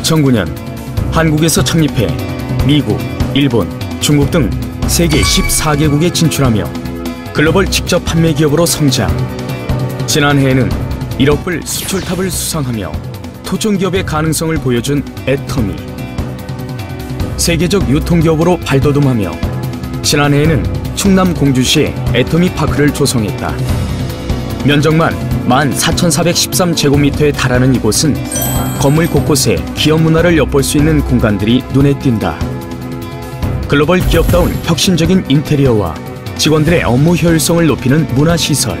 2009년 한국에서 창립해 미국, 일본, 중국 등 세계 14개국에 진출하며 글로벌 직접 판매 기업으로 성장. 지난해에는 1억 불 수출탑을 수상하며 토종 기업의 가능성을 보여준 애터미. 세계적 유통기업으로 발돋움하며 지난해에는 충남 공주시에 애터미 파크를 조성했다. 면적만 14,413제곱미터에 달하는 이곳은 건물 곳곳에 기업 문화를 엿볼 수 있는 공간들이 눈에 띈다. 글로벌 기업다운 혁신적인 인테리어와 직원들의 업무 효율성을 높이는 문화시설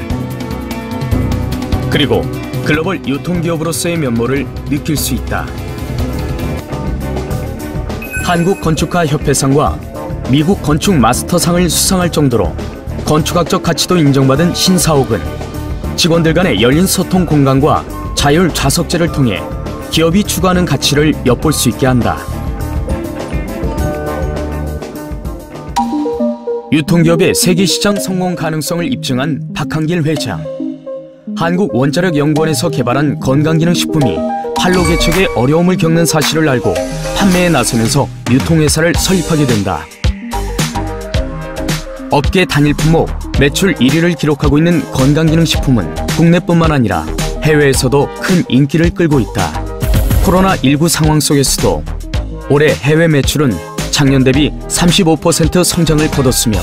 그리고 글로벌 유통기업으로서의 면모를 느낄 수 있다. 한국건축가협회상과 미국 건축 마스터상을 수상할 정도로 건축학적 가치도 인정받은 신사옥은 직원들 간의 열린 소통 공간과 자율 좌석제를 통해 기업이 추구하는 가치를 엿볼 수 있게 한다. 유통기업의 세계시장 성공 가능성을 입증한 박한길 회장. 한국원자력연구원에서 개발한 건강기능식품이 판로 개척에 어려움을 겪는 사실을 알고 판매에 나서면서 유통회사를 설립하게 된다. 업계 단일 품목 매출 1위를 기록하고 있는 건강기능식품은 국내뿐만 아니라 해외에서도 큰 인기를 끌고 있다. 코로나19 상황 속에서도 올해 해외 매출은 작년 대비 35% 성장을 거뒀으며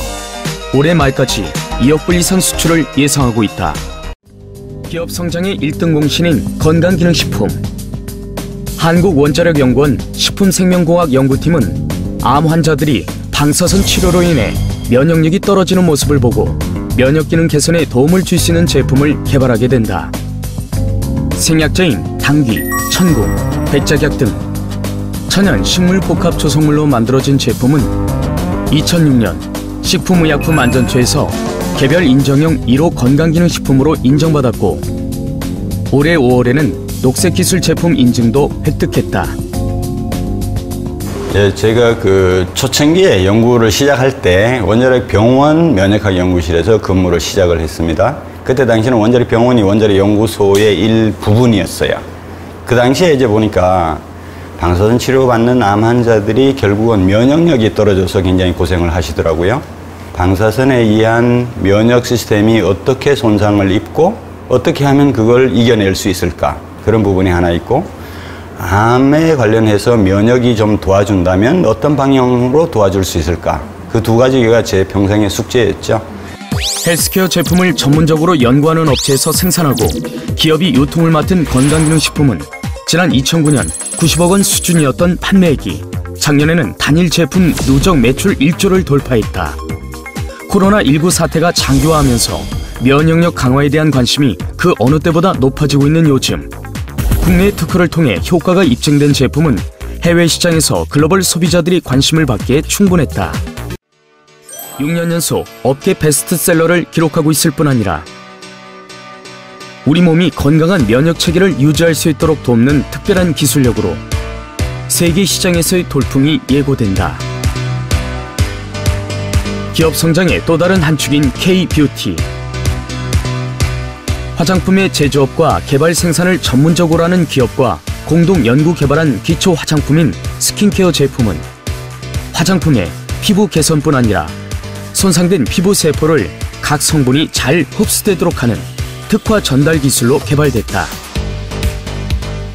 올해 말까지 2억 불 이상 수출을 예상하고 있다. 기업 성장의 1등 공신인 건강기능식품 한국원자력연구원 식품생명공학연구팀은 암 환자들이 방사선 치료로 인해 면역력이 떨어지는 모습을 보고 면역 기능 개선에 도움을 줄 수 있는 제품을 개발하게 된다. 생약제인 당귀, 천국, 백작약 등 천연 식물 복합 조성물로 만들어진 제품은 2006년 식품의약품안전처에서 개별 인정형 1호 건강기능식품으로 인정받았고 올해 5월에는 녹색기술 제품 인증도 획득했다. 예, 제가 그 초창기에 연구를 시작할 때 원자력 병원 면역학 연구실에서 근무를 시작을 했습니다. 그때 당시는 원자력 병원이 원자력 연구소의 일부분이었어요. 그 당시에 이제 보니까 방사선 치료받는 암 환자들이 결국은 면역력이 떨어져서 굉장히 고생을 하시더라고요. 방사선에 의한 면역 시스템이 어떻게 손상을 입고 어떻게 하면 그걸 이겨낼 수 있을까 그런 부분이 하나 있고 암에 관련해서 면역이 좀 도와준다면 어떤 방향으로 도와줄 수 있을까? 그 두 가지가 제 평생의 숙제였죠. 헬스케어 제품을 전문적으로 연구하는 업체에서 생산하고 기업이 유통을 맡은 건강기능식품은 지난 2009년 90억 원 수준이었던 판매액이 작년에는 단일 제품 누적 매출 1조를 돌파했다. 코로나19 사태가 장기화하면서 면역력 강화에 대한 관심이 그 어느 때보다 높아지고 있는 요즘 국내 특허를 통해 효과가 입증된 제품은 해외 시장에서 글로벌 소비자들이 관심을 받기에 충분했다. 6년 연속 업계 베스트셀러를 기록하고 있을 뿐 아니라 우리 몸이 건강한 면역 체계를 유지할 수 있도록 돕는 특별한 기술력으로 세계 시장에서의 돌풍이 예고된다. 기업 성장의 또 다른 한 축인 K 뷰티. 화장품의 제조업과 개발 생산을 전문적으로 하는 기업과 공동 연구 개발한 기초 화장품인 스킨케어 제품은 화장품의 피부 개선뿐 아니라 손상된 피부 세포를 각 성분이 잘 흡수되도록 하는 특화 전달 기술로 개발됐다.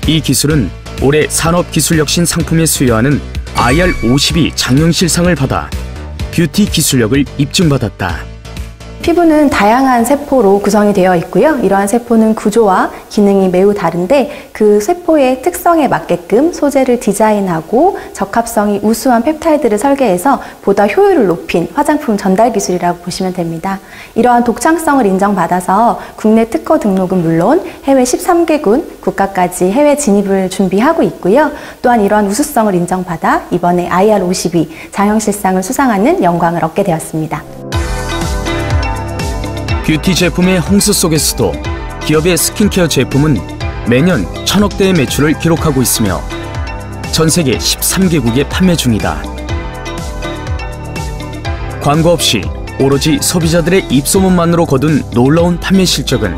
이 기술은 올해 산업기술혁신 상품에 수여하는 IR52 장영실상을 받아 뷰티 기술력을 입증받았다. 피부는 다양한 세포로 구성이 되어 있고요. 이러한 세포는 구조와 기능이 매우 다른데 그 세포의 특성에 맞게끔 소재를 디자인하고 적합성이 우수한 펩타이드를 설계해서 보다 효율을 높인 화장품 전달 기술이라고 보시면 됩니다. 이러한 독창성을 인정받아서 국내 특허 등록은 물론 해외 13개군 국가까지 해외 진입을 준비하고 있고요. 또한 이러한 우수성을 인정받아 이번에 IR52 장영실상을 수상하는 영광을 얻게 되었습니다. 뷰티 제품의 홍수 속에서도 기업의 스킨케어 제품은 매년 천억대의 매출을 기록하고 있으며 전 세계 13개국에 판매 중이다. 광고 없이 오로지 소비자들의 입소문만으로 거둔 놀라운 판매 실적은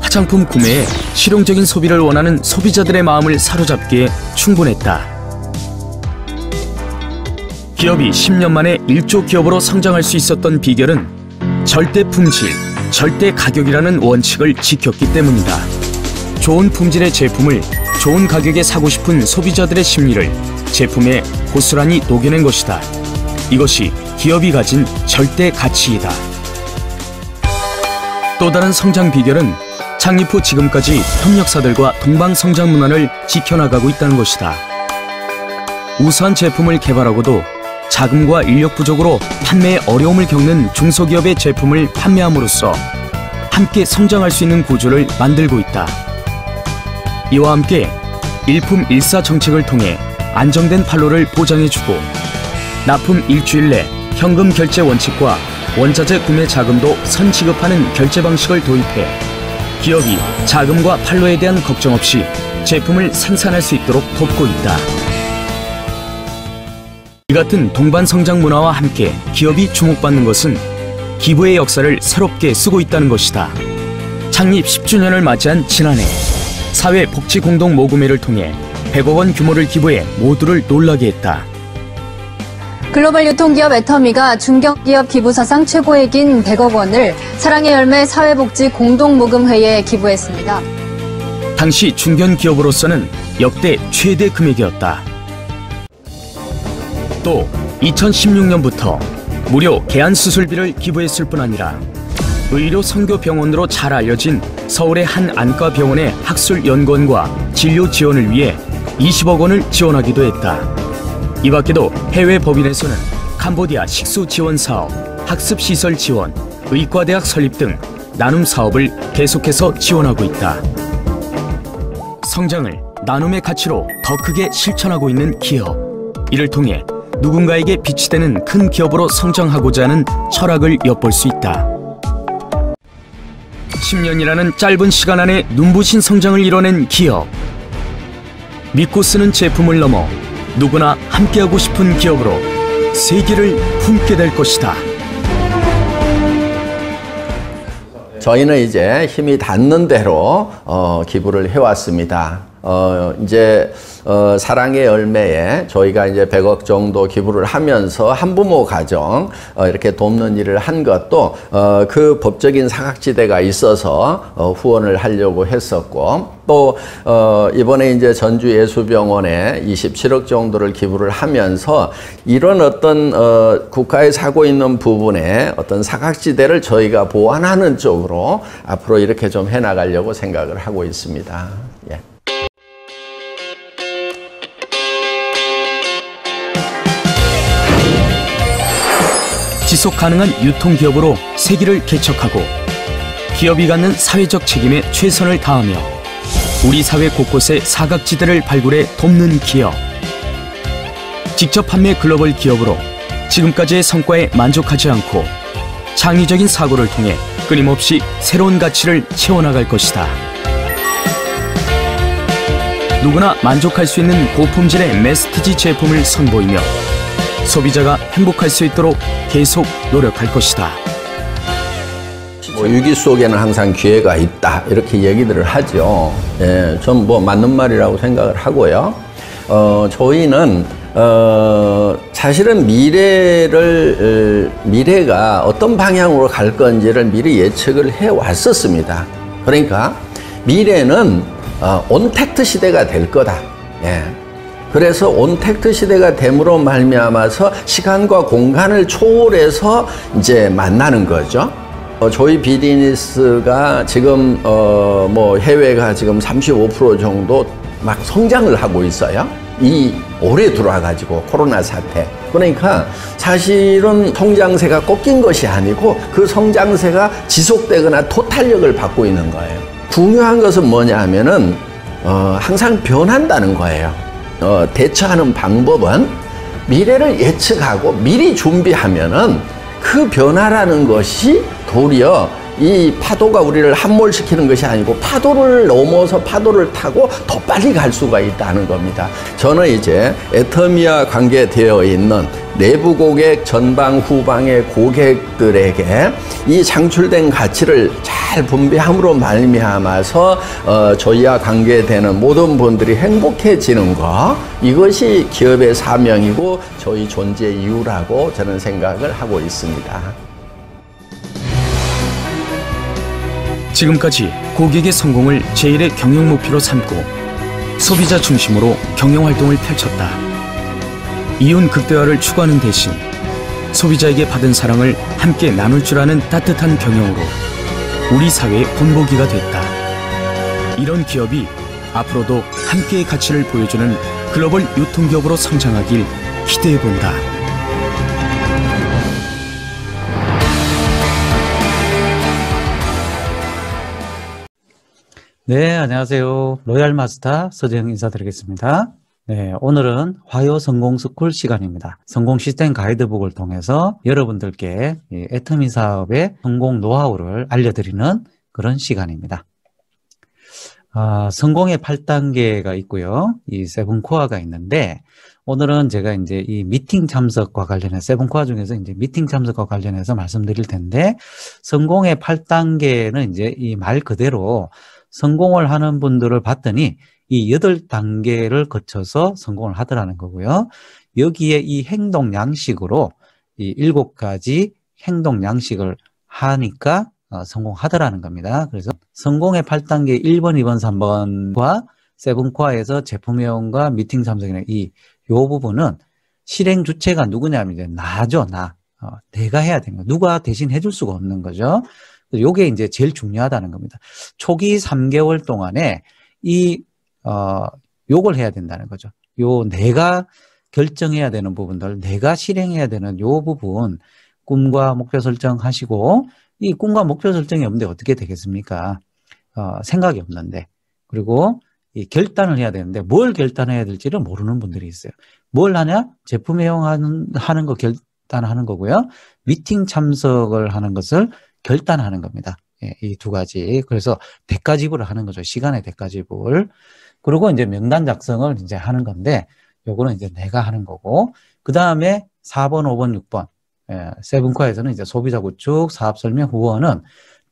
화장품 구매에 실용적인 소비를 원하는 소비자들의 마음을 사로잡기에 충분했다. 기업이 10년 만에 1조 기업으로 성장할 수 있었던 비결은 절대 품질, 절대 가격이라는 원칙을 지켰기 때문이다. 좋은 품질의 제품을 좋은 가격에 사고 싶은 소비자들의 심리를 제품에 고스란히 녹여낸 것이다. 이것이 기업이 가진 절대 가치이다. 또 다른 성장 비결은 창립 후 지금까지 협력사들과 동방 성장 문화를 지켜나가고 있다는 것이다. 우수한 제품을 개발하고도 자금과 인력 부족으로 판매에 어려움을 겪는 중소기업의 제품을 판매함으로써 함께 성장할 수 있는 구조를 만들고 있다. 이와 함께 일품 일사 정책을 통해 안정된 판로를 보장해주고 납품 일주일 내 현금 결제 원칙과 원자재 구매 자금도 선 지급하는 결제 방식을 도입해 기업이 자금과 판로에 대한 걱정 없이 제품을 생산할 수 있도록 돕고 있다. 이 같은 동반 성장 문화와 함께 기업이 주목받는 것은 기부의 역사를 새롭게 쓰고 있다는 것이다. 창립 10주년을 맞이한 지난해 사회복지공동 모금회를 통해 100억 원 규모를 기부해 모두를 놀라게 했다. 글로벌 유통기업 애터미가 중견기업 기부사상 최고액인 100억 원을 사랑의 열매 사회복지 공동모금회에 기부했습니다. 당시 중견기업으로서는 역대 최대 금액이었다. 또 2016년부터 무료 개안 수술비를 기부했을 뿐 아니라 의료 선교 병원으로 잘 알려진 서울의 한 안과 병원의 학술 연구원과 진료 지원을 위해 20억 원을 지원하기도 했다. 이 밖에도 해외 법인에서는 캄보디아 식수 지원 사업, 학습 시설 지원, 의과대학 설립 등 나눔 사업을 계속해서 지원하고 있다. 성장을 나눔의 가치로 더 크게 실천하고 있는 기업. 이를 통해 누군가에게 빛이 되는 큰 기업으로 성장하고자 하는 철학을 엿볼 수 있다. 10년이라는 짧은 시간 안에 눈부신 성장을 이뤄낸 기업. 믿고 쓰는 제품을 넘어 누구나 함께하고 싶은 기업으로 세계를 품게 될 것이다. 저희는 이제 힘이 닿는 대로 어, 기부를 해왔습니다. 어, 이제, 어, 사랑의 열매에 저희가 이제 100억 정도 기부를 하면서 한부모 가정, 어, 이렇게 돕는 일을 한 것도, 어, 그 법적인 사각지대가 있어서, 어, 후원을 하려고 했었고, 또, 어, 이번에 이제 전주예수병원에 27억 정도를 기부를 하면서 이런 어떤, 어, 국가에사고 있는 부분에 어떤 사각지대를 저희가 보완하는 쪽으로 앞으로 이렇게 좀 해나가려고 생각을 하고 있습니다. 지속 가능한 유통기업으로 세기를 개척하고 기업이 갖는 사회적 책임에 최선을 다하며 우리 사회 곳곳에 사각지대를 발굴해 돕는 기업. 직접 판매 글로벌 기업으로 지금까지의 성과에 만족하지 않고 창의적인 사고를 통해 끊임없이 새로운 가치를 채워나갈 것이다. 누구나 만족할 수 있는 고품질의 메스티지 제품을 선보이며 소비자가 행복할 수 있도록 계속 노력할 것이다. 뭐 위기 속에는 항상 기회가 있다 이렇게 얘기들을 하죠. 예, 전뭐 맞는 말이라고 생각을 하고요. 어, 저희는 어, 사실은 미래를 어, 미래가 어떤 방향으로 갈 건지를 미리 예측을 해 왔었습니다. 그러니까 미래는 어, 온택트 시대가 될 거다. 예. 그래서 온택트 시대가 됨으로 말미암아서 시간과 공간을 초월해서 이제 만나는 거죠. 어, 저희 비즈니스가 지금 어, 뭐 해외가 지금 35% 정도 막 성장을 하고 있어요. 이 올해 들어와가지고 코로나 사태. 그러니까 사실은 성장세가 꺾인 것이 아니고 그 성장세가 지속되거나 토탈력을 받고 있는 거예요. 중요한 것은 뭐냐 하면은 어, 항상 변한다는 거예요. 어, 대처하는 방법은 미래를 예측하고 미리 준비하면은 그 변화라는 것이 도리어 이 파도가 우리를 함몰시키는 것이 아니고 파도를 넘어서 파도를 타고 더 빨리 갈 수가 있다는 겁니다. 저는 이제 애터미와 관계되어 있는 내부 고객, 전방, 후방의 고객들에게 이 창출된 가치를 잘 분배함으로 말미암아서 어, 저희와 관계되는 모든 분들이 행복해지는 것 이것이 기업의 사명이고 저희 존재 이유라고 저는 생각을 하고 있습니다. 지금까지 고객의 성공을 제일의 경영 목표로 삼고 소비자 중심으로 경영 활동을 펼쳤다. 이윤 극대화를 추구하는 대신 소비자에게 받은 사랑을 함께 나눌 줄 아는 따뜻한 경영으로 우리 사회의 본보기가 됐다. 이런 기업이 앞으로도 함께의 가치를 보여주는 글로벌 유통기업으로 성장하길 기대해 본다. 네, 안녕하세요. 로얄 마스터 서재영 인사드리겠습니다. 네, 오늘은 화요 성공 스쿨 시간입니다. 성공 시스템 가이드북을 통해서 여러분들께 애터미 사업의 성공 노하우를 알려드리는 그런 시간입니다. 아, 성공의 8단계가 있고요. 이 세븐코어가 있는데 오늘은 제가 이제 이 미팅 참석과 관련해 세븐코어 중에서 이제 미팅 참석과 관련해서 말씀드릴 텐데 성공의 8단계는 이제 이 말 그대로 성공을 하는 분들을 봤더니 이 여덟 단계를 거쳐서 성공을 하더라는 거고요. 여기에 이 행동 양식으로 이 일곱 가지 행동 양식을 하니까 어, 성공하더라는 겁니다. 그래서 성공의 8단계 1번, 2번, 3번과 세븐코어에서 제품회원과 미팅 참석이나 이, 요 부분은 실행 주체가 누구냐면 이제 나죠, 나. 어, 내가 해야 되는 거. 누가 대신 해줄 수가 없는 거죠. 요게 이제 제일 중요하다는 겁니다. 초기 3개월 동안에 이, 어, 요걸 해야 된다는 거죠. 요 내가 결정해야 되는 부분들, 내가 실행해야 되는 요 부분, 꿈과 목표 설정하시고, 이 꿈과 목표 설정이 없는데 어떻게 되겠습니까? 어, 생각이 없는데. 그리고 이 결단을 해야 되는데 뭘 결단해야 될지를 모르는 분들이 있어요. 뭘 하냐? 제품 애용하는 하는 거 결단하는 거고요. 미팅 참석을 하는 것을 결단하는 겁니다. 예, 이 두 가지. 그래서 대가지불을 하는 거죠. 시간의 대가지불. 그리고 이제 명단 작성을 이제 하는 건데, 요거는 이제 내가 하는 거고, 그 다음에 4번, 5번, 6번. 예, 세븐과에서는 이제 소비자 구축, 사업 설명, 후원은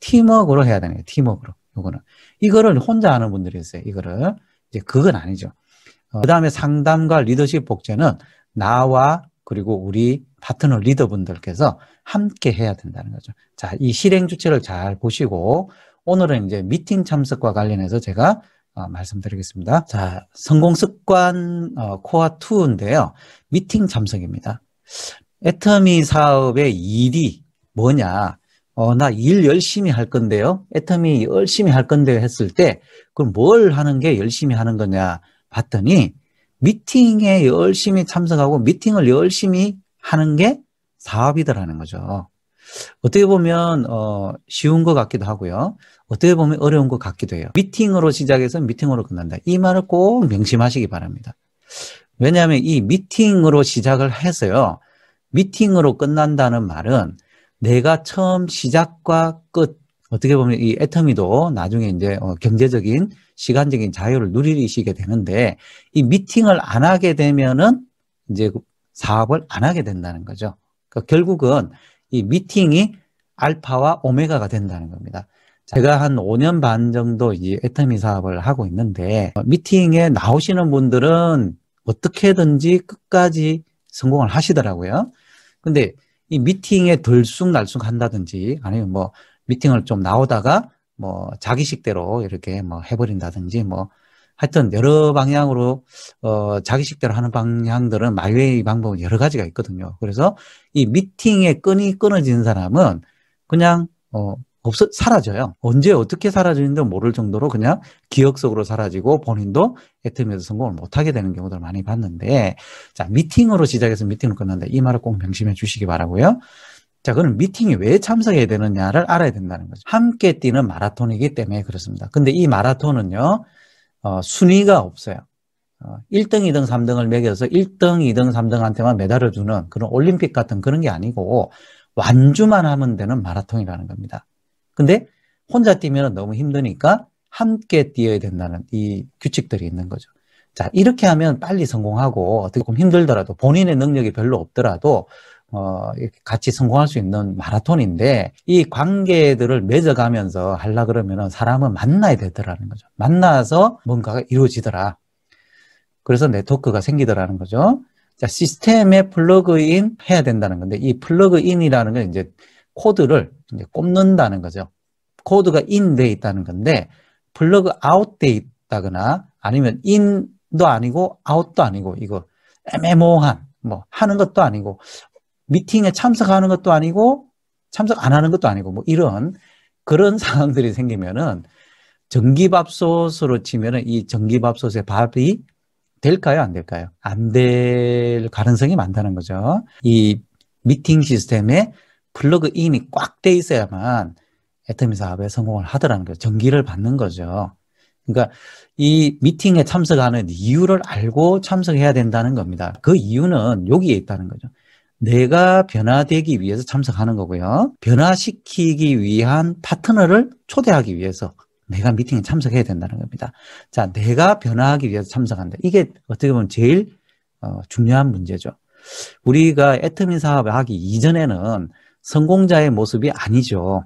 팀워크로 해야 되는 거예요. 팀워크로. 요거는. 이거를 혼자 하는 분들이 있어요. 이거를. 이제 그건 아니죠. 어, 그 다음에 상담과 리더십 복제는 나와 그리고 우리 파트너 리더분들께서 함께 해야 된다는 거죠. 자, 이 실행 주체를 잘 보시고 오늘은 이제 미팅 참석과 관련해서 제가 어, 말씀드리겠습니다. 자, 성공 습관 어, 코아 2인데요. 미팅 참석입니다. 애터미 사업의 일이 뭐냐? 어, 나 일 열심히 할 건데요. 애터미 열심히 할 건데요. 했을 때, 그럼 뭘 하는 게 열심히 하는 거냐? 봤더니, 미팅에 열심히 참석하고 미팅을 열심히 하는 게 사업이더라는 거죠. 어떻게 보면 어, 쉬운 것 같기도 하고요. 어떻게 보면 어려운 것 같기도 해요. 미팅으로 시작해서 미팅으로 끝난다. 이 말을 꼭 명심하시기 바랍니다. 왜냐하면 이 미팅으로 시작을 해서요. 미팅으로 끝난다는 말은 내가 처음 시작과 끝, 어떻게 보면 이 애터미도 나중에 이제 어, 경제적인 시간적인 자유를 누리시게 되는데 이 미팅을 안 하게 되면은 이제 사업을 안 하게 된다는 거죠. 그러니까 결국은 이 미팅이 알파와 오메가가 된다는 겁니다. 제가 한 5년 반 정도 이 애터미 사업을 하고 있는데 미팅에 나오시는 분들은 어떻게든지 끝까지 성공을 하시더라고요. 근데 이 미팅에 들쑥날쑥 한다든지 아니면 뭐 미팅을 좀 나오다가 뭐 자기식대로 이렇게 뭐 해버린다든지 뭐 하여튼 여러 방향으로 어 자기식대로 하는 방향들은 말웨이 방법은 여러 가지가 있거든요. 그래서 이 미팅의 끈이 끊어진 사람은 그냥 어 없어 사라져요. 언제 어떻게 사라지는지 모를 정도로 그냥 기억 속으로 사라지고 본인도 애트에서 성공을 못하게 되는 경우들 많이 봤는데 자 미팅으로 시작해서 미팅을 끊는다 이 말을 꼭 명심해 주시기 바라고요. 자, 그럼 미팅이 왜 참석해야 되느냐를 알아야 된다는 거죠. 함께 뛰는 마라톤이기 때문에 그렇습니다. 근데 이 마라톤은요, 어, 순위가 없어요. 어, 1등, 2등, 3등을 매겨서 1등, 2등, 3등한테만 메달을 주는 그런 올림픽 같은 그런 게 아니고 완주만 하면 되는 마라톤이라는 겁니다. 근데 혼자 뛰면 너무 힘드니까 함께 뛰어야 된다는 이 규칙들이 있는 거죠. 자, 이렇게 하면 빨리 성공하고 어떻게 보면 힘들더라도 본인의 능력이 별로 없더라도 어, 이렇게 같이 성공할 수 있는 마라톤인데 이 관계들을 맺어가면서 하려 그러면은 사람을 만나야 되더라는 거죠. 만나서 뭔가가 이루어지더라. 그래서 네트워크가 생기더라는 거죠. 자, 시스템에 플러그인 해야 된다는 건데 이 플러그인이라는 건 이제 코드를 이제 꼽는다는 거죠. 코드가 인돼 있다는 건데 플러그 아웃돼 있다거나 아니면 인도 아니고 아웃도 아니고 이거 애매모호한 뭐 하는 것도 아니고 미팅에 참석하는 것도 아니고 참석 안 하는 것도 아니고 뭐 이런 그런 상황들이 생기면은 전기밥솥으로 치면은 이전기밥솥의 밥이 될까요? 안 될까요? 안 될 가능성이 많다는 거죠. 이 미팅 시스템에 플러그인이 꽉 돼 있어야만 애터미 사업에 성공을 하더라는 거죠. 전기를 받는 거죠. 그러니까 이 미팅에 참석하는 이유를 알고 참석해야 된다는 겁니다. 그 이유는 여기에 있다는 거죠. 내가 변화되기 위해서 참석하는 거고요. 변화시키기 위한 파트너를 초대하기 위해서 내가 미팅에 참석해야 된다는 겁니다. 자, 내가 변화하기 위해서 참석한다. 이게 어떻게 보면 제일 어, 중요한 문제죠. 우리가 애터민 사업을 하기 이전에는 성공자의 모습이 아니죠.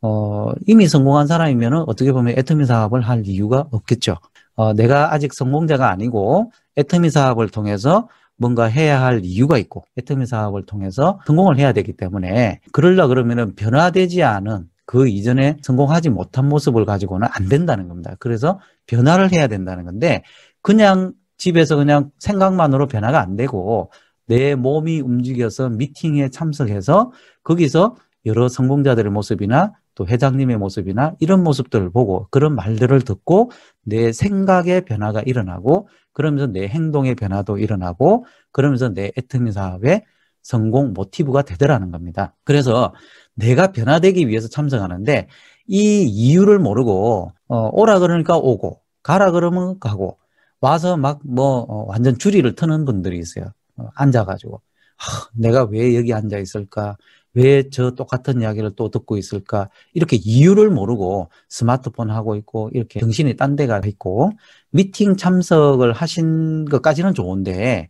어, 이미 성공한 사람이면 어떻게 보면 애터민 사업을 할 이유가 없겠죠. 어, 내가 아직 성공자가 아니고 애터민 사업을 통해서 뭔가 해야 할 이유가 있고 애터미 사업을 통해서 성공을 해야 되기 때문에 그러려 그러면은 변화되지 않은 그 이전에 성공하지 못한 모습을 가지고는 안 된다는 겁니다. 그래서 변화를 해야 된다는 건데 그냥 집에서 그냥 생각만으로 변화가 안 되고 내 몸이 움직여서 미팅에 참석해서 거기서 여러 성공자들의 모습이나 또 회장님의 모습이나 이런 모습들을 보고 그런 말들을 듣고 내생각에 변화가 일어나고 그러면서 내 행동의 변화도 일어나고 그러면서 내 애트미 사업의 성공 모티브가 되더라는 겁니다. 그래서 내가 변화되기 위해서 참석하는데 이 이유를 모르고 어, 오라 그러니까 오고 가라 그러면 가고 와서 막뭐 어, 완전 줄이를 트는 분들이 있어요. 어, 앉아가지고 하, 내가 왜 여기 앉아 있을까? 왜 저 똑같은 이야기를 또 듣고 있을까? 이렇게 이유를 모르고 스마트폰 하고 있고 이렇게 정신이 딴 데가 있고 미팅 참석을 하신 것까지는 좋은데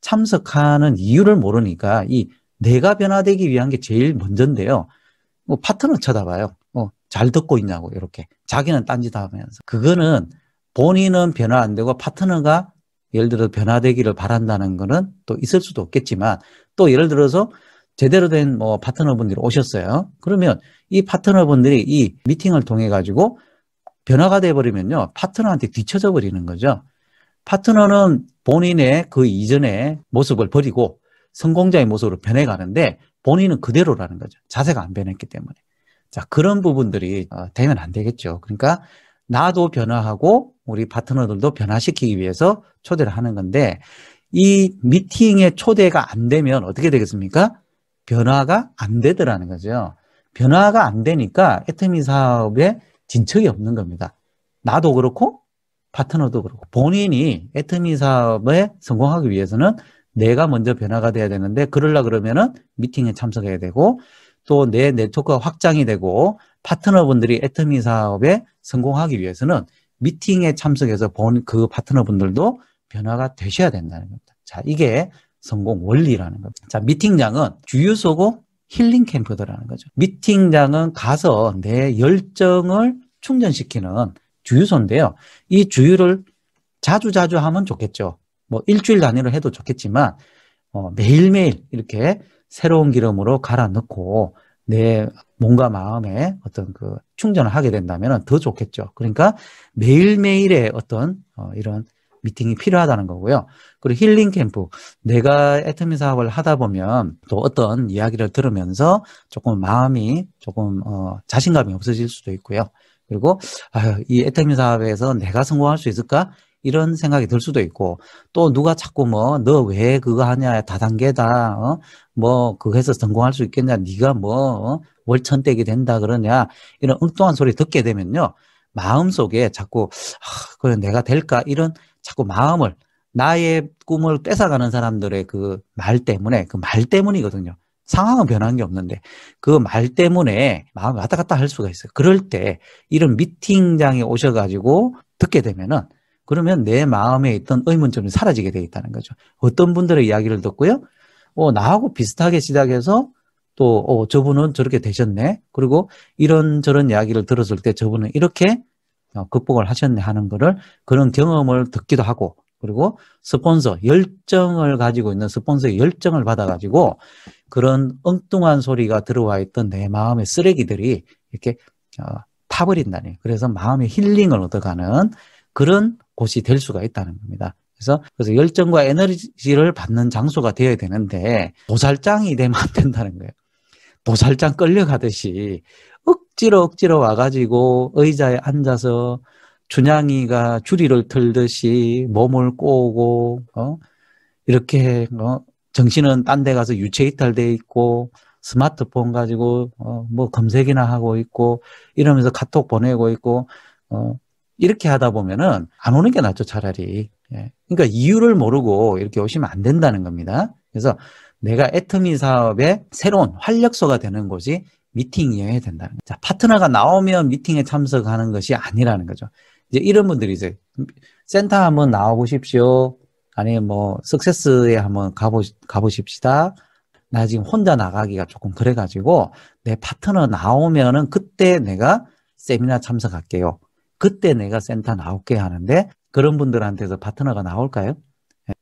참석하는 이유를 모르니까 이 내가 변화되기 위한 게 제일 먼저인데요. 뭐 파트너 쳐다봐요. 어, 잘 듣고 있냐고 이렇게 자기는 딴짓 하면서 그거는 본인은 변화 안 되고 파트너가 예를 들어 변화되기를 바란다는 거는 또 있을 수도 없겠지만 또 예를 들어서 제대로 된 뭐 파트너분들이 오셨어요. 그러면 이 파트너분들이 이 미팅을 통해 가지고 변화가 돼버리면요 파트너한테 뒤쳐져 버리는 거죠. 파트너는 본인의 그 이전의 모습을 버리고 성공자의 모습으로 변해가는데 본인은 그대로라는 거죠. 자세가 안 변했기 때문에. 자 그런 부분들이 어, 되면 안 되겠죠. 그러니까 나도 변화하고 우리 파트너들도 변화시키기 위해서 초대를 하는 건데 이 미팅에 초대가 안 되면 어떻게 되겠습니까? 변화가 안 되더라는 거죠. 변화가 안 되니까 애터미 사업에 진척이 없는 겁니다. 나도 그렇고 파트너도 그렇고 본인이 애터미 사업에 성공하기 위해서는 내가 먼저 변화가 돼야 되는데 그러려 그러면은 미팅에 참석해야 되고 또 내 네트워크가 확장이 되고 파트너분들이 애터미 사업에 성공하기 위해서는 미팅에 참석해서 본 그 파트너분들도 변화가 되셔야 된다는 겁니다. 자, 이게 성공 원리라는 겁니다. 자, 미팅장은 주유소고 힐링 캠프더라는 거죠. 미팅장은 가서 내 열정을 충전시키는 주유소인데요. 이 주유를 자주 자주 하면 좋겠죠. 뭐 일주일 단위로 해도 좋겠지만 어, 매일매일 이렇게 새로운 기름으로 갈아 넣고 내 몸과 마음에 어떤 그 충전을 하게 된다면 더 좋겠죠. 그러니까 매일매일의 어떤 어, 이런 미팅이 필요하다는 거고요. 그리고 힐링 캠프. 내가 애터미 사업을 하다 보면 또 어떤 이야기를 들으면서 조금 마음이 조금 어, 자신감이 없어질 수도 있고요. 그리고 아유, 이 애터미 사업에서 내가 성공할 수 있을까? 이런 생각이 들 수도 있고 또 누가 자꾸 뭐 너 왜 그거 하냐 다단계다 어? 뭐 그거 해서 성공할 수 있겠냐 네가 뭐 어? 월천 떼기 된다 그러냐 이런 엉뚱한 소리 듣게 되면요 마음속에 자꾸 아, 그래 내가 될까 이런 자꾸 마음을 나의 꿈을 뺏어가는 사람들의 그 말 때문에 그 말 때문이거든요. 상황은 변한 게 없는데 그 말 때문에 마음을 왔다 갔다 할 수가 있어요. 그럴 때 이런 미팅장에 오셔가지고 듣게 되면은 그러면 내 마음에 있던 의문점이 사라지게 되어 있다는 거죠. 어떤 분들의 이야기를 듣고요. 어, 나하고 비슷하게 시작해서 또 어, 저분은 저렇게 되셨네. 그리고 이런 저런 이야기를 들었을 때 저분은 이렇게 어, 극복을 하셨네 하는 거를 그런 경험을 듣기도 하고 그리고 스폰서 열정을 가지고 있는 스폰서의 열정을 받아가지고 그런 엉뚱한 소리가 들어와 있던 내 마음의 쓰레기들이 이렇게 어, 타버린다니 그래서 마음의 힐링을 얻어가는 그런 곳이 될 수가 있다는 겁니다. 그래서 그래서 열정과 에너지를 받는 장소가 되어야 되는데 보살장이 되면 안 된다는 거예요. 보살장 끌려가듯이 억지로 억지로 와가지고 의자에 앉아서 준양이가 주리를 틀듯이 몸을 꼬고 어? 이렇게 어? 정신은 딴 데 가서 유체 이탈돼 있고 스마트폰 가지고 어, 뭐 검색이나 하고 있고 이러면서 카톡 보내고 있고 어, 이렇게 하다 보면은 안 오는 게 낫죠 차라리. 예. 그러니까 이유를 모르고 이렇게 오시면 안 된다는 겁니다. 그래서 내가 애터미 사업의 새로운 활력소가 되는 곳이 미팅이어야 된다는 거죠. 파트너가 나오면 미팅에 참석하는 것이 아니라는 거죠. 이제 이런 분들이 이제 센터 한번 나와보십시오. 아니면 뭐 석세스에 한번 가보, 가보십시다. 나 지금 혼자 나가기가 조금 그래가지고 내 파트너 나오면은 그때 내가 세미나 참석할게요. 그때 내가 센터 나올게 하는데 그런 분들한테서 파트너가 나올까요?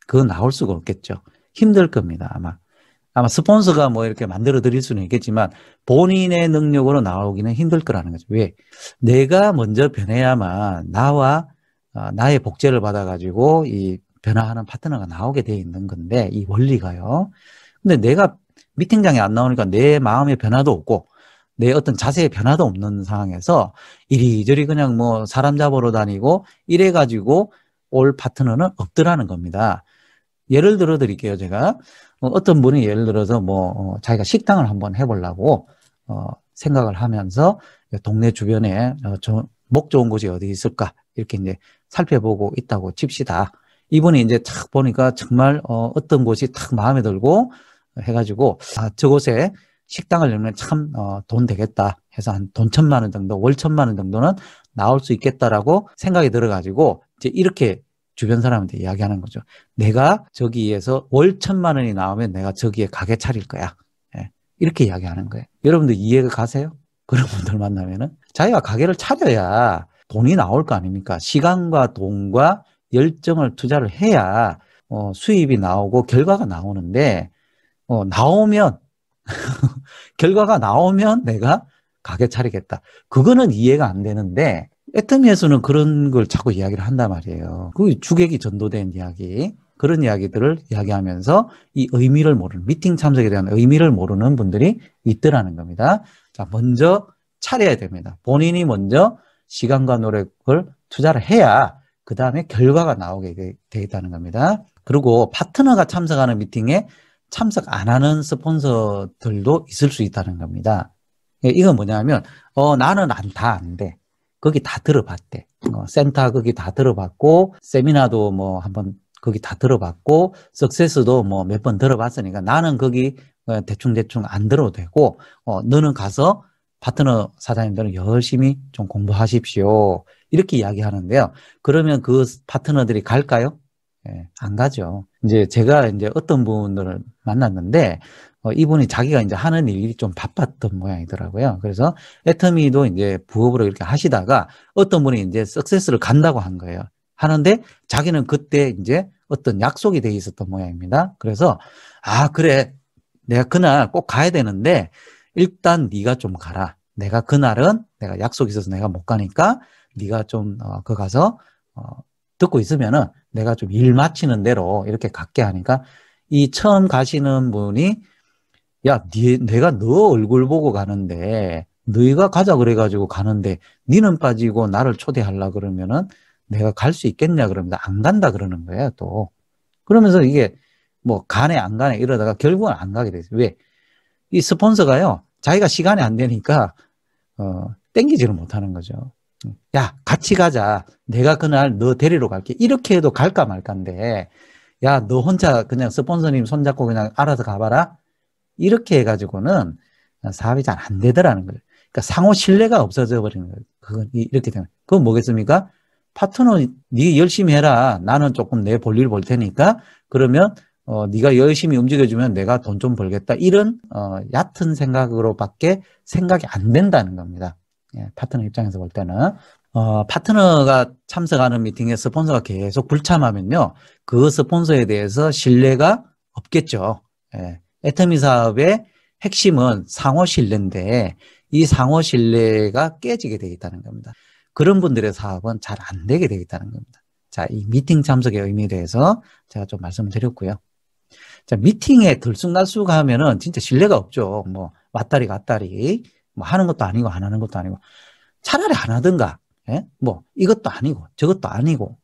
그 나올 수가 없겠죠. 힘들 겁니다, 아마. 아마 스폰서가 뭐 이렇게 만들어 드릴 수는 있겠지만 본인의 능력으로 나오기는 힘들 거라는 거죠. 왜? 내가 먼저 변해야만 나와 아, 나의 복제를 받아가지고 이 변화하는 파트너가 나오게 돼 있는 건데 이 원리가요. 근데 내가 미팅장에 안 나오니까 내 마음의 변화도 없고 내 어떤 자세의 변화도 없는 상황에서 이리저리 그냥 뭐 사람 잡으러 다니고 이래가지고 올 파트너는 없더라는 겁니다. 예를 들어 드릴게요, 제가. 어, 어떤 분이 예를 들어서 뭐 어, 자기가 식당을 한번 해보려고 어, 생각을 하면서 동네 주변에 어, 저, 목 좋은 곳이 어디 있을까 이렇게 이제 살펴보고 있다고 칩시다. 이분이 이제 탁 보니까 정말 어, 어떤 곳이 탁 마음에 들고 해가지고 아, 저곳에 식당을 열면 참돈 어, 되겠다 해서 한 돈 천만 원 정도 월 천만 원 정도는 나올 수 있겠다라고 생각이 들어가지고 이제 이렇게 주변 사람한테 이야기하는 거죠. 내가 저기에서 월 천만 원이 나오면 내가 저기에 가게 차릴 거야. 예. 이렇게 이야기하는 거예요. 여러분들 이해가 가세요? 그런 분들 만나면은 자기가 가게를 차려야 돈이 나올 거 아닙니까? 시간과 돈과 열정을 투자를 해야 어, 수입이 나오고 결과가 나오는데 어, 나오면 결과가 나오면 내가 가게 차리겠다. 그거는 이해가 안 되는데 애터미에서는 그런 걸 자꾸 이야기를 한단 말이에요. 그 주객이 전도된 이야기. 그런 이야기들을 이야기하면서 이 의미를 모르는, 미팅 참석에 대한 의미를 모르는 분들이 있더라는 겁니다. 자, 먼저 차려야 됩니다. 본인이 먼저 시간과 노력을 투자를 해야 그 다음에 결과가 나오게 되, 되겠다는 겁니다. 그리고 파트너가 참석하는 미팅에 참석 안 하는 스폰서들도 있을 수 있다는 겁니다. 예, 이건 뭐냐면, 어, 나는 안, 다 안 돼. 거기 다 들어봤대. 어, 센터 거기 다 들어봤고 세미나도 뭐 한번 거기 다 들어봤고 석세스도 뭐 몇 번 들어봤으니까 나는 거기 어, 대충 대충 안 들어도 되고 어, 너는 가서 파트너 사장님들은 열심히 좀 공부하십시오. 이렇게 이야기하는데요. 그러면 그 파트너들이 갈까요? 예, 안 가죠. 이제 제가 이제 어떤 분들을 만났는데 어, 이분이 자기가 이제 하는 일이 좀 바빴던 모양이더라고요. 그래서 애터미도 이제 부업으로 이렇게 하시다가 어떤 분이 이제 석세스를 간다고 한 거예요. 하는데 자기는 그때 이제 어떤 약속이 돼 있었던 모양입니다. 그래서 아 그래 내가 그날 꼭 가야 되는데 일단 네가 좀 가라. 내가 그날은 내가 약속 있어서 내가 못 가니까 네가 좀그 어, 가서 어, 듣고 있으면은 내가 좀 일 마치는 대로 이렇게 갖게 하니까 이 처음 가시는 분이 야, 네, 내가 너 얼굴 보고 가는데 너희가 가자 그래가지고 가는데 니는 빠지고 나를 초대하려 그러면은 내가 갈 수 있겠냐 그러면서 안 간다 그러는 거예요 또 그러면서 이게 뭐 가네 안 가네 이러다가 결국은 안 가게 돼요 왜이 스폰서가요 자기가 시간이 안 되니까 어 땡기지를 못하는 거죠 야 같이 가자 내가 그날 너 데리러 갈게 이렇게 해도 갈까 말까인데 야너 혼자 그냥 스폰서님 손잡고 그냥 알아서 가봐라 이렇게 해가지고는 사업이 잘 안 되더라는 거예요. 그러니까 상호 신뢰가 없어져 버리는 거예요. 그건 이렇게 되면. 그건 뭐겠습니까? 파트너, 네 열심히 해라. 나는 조금 내 볼일 볼 테니까. 그러면, 어, 네가 열심히 움직여주면 내가 돈 좀 벌겠다. 이런, 어, 얕은 생각으로밖에 생각이 안 된다는 겁니다. 예, 파트너 입장에서 볼 때는. 어, 파트너가 참석하는 미팅에 스폰서가 계속 불참하면요. 그 스폰서에 대해서 신뢰가 없겠죠. 예, 애터미 사업의 핵심은 상호 신뢰인데 이 상호 신뢰가 깨지게 되어 있다는 겁니다. 그런 분들의 사업은 잘 안 되게 되어 있다는 겁니다. 자, 이 미팅 참석의 의미에 대해서 제가 좀 말씀을 드렸고요. 자, 미팅에 들쑥날쑥 하면은 진짜 신뢰가 없죠. 뭐, 왔다리 갔다리, 뭐 하는 것도 아니고 안 하는 것도 아니고. 차라리 안 하든가, 예? 뭐, 이것도 아니고 저것도 아니고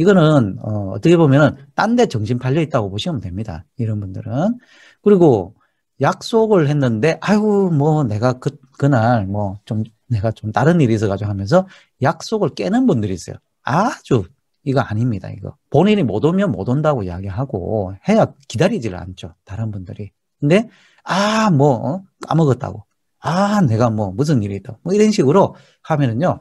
이거는 어, 떻게 보면딴 데 정신 팔려 있다고 보시면 됩니다. 이런 분들은 그리고 약속을 했는데 아이뭐 내가 그 그날 뭐 좀 내가 좀 다른 일이 있어가지고 하면서 약속을 깨는 분들이 있어요. 아주 이거 아닙니다. 이거 본인이 못 오면 못 온다고 이야기하고 해야 기다리질 않죠. 다른 분들이. 근데 아뭐 어? 까먹었다고. 아 내가 뭐 무슨 일이 있다. 뭐 이런 식으로 하면은요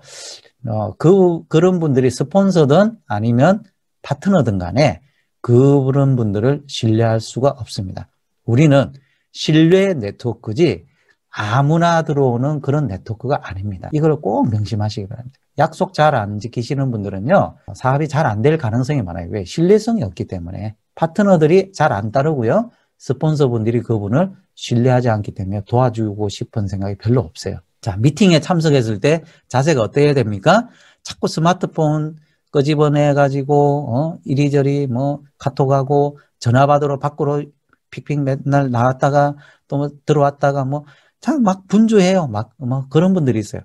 어, 그, 그런 분들이 스폰서든 아니면 파트너든 간에 그런 분들을 신뢰할 수가 없습니다. 우리는 신뢰 네트워크지 아무나 들어오는 그런 네트워크가 아닙니다. 이걸 꼭 명심하시기 바랍니다. 약속 잘 안 지키시는 분들은요, 사업이 잘 안 될 가능성이 많아요. 왜? 신뢰성이 없기 때문에. 파트너들이 잘 안 따르고요, 스폰서분들이 그분을 신뢰하지 않기 때문에 도와주고 싶은 생각이 별로 없어요. 자, 미팅에 참석했을 때 자세가 어때야 됩니까? 자꾸 스마트폰 꺼집어내 가지고 어, 이리저리 뭐 카톡하고 전화 받으러 밖으로 픽픽 맨날 나왔다가 또뭐 들어왔다가 뭐 참 막 분주해요. 막, 막 뭐 그런 분들이 있어요.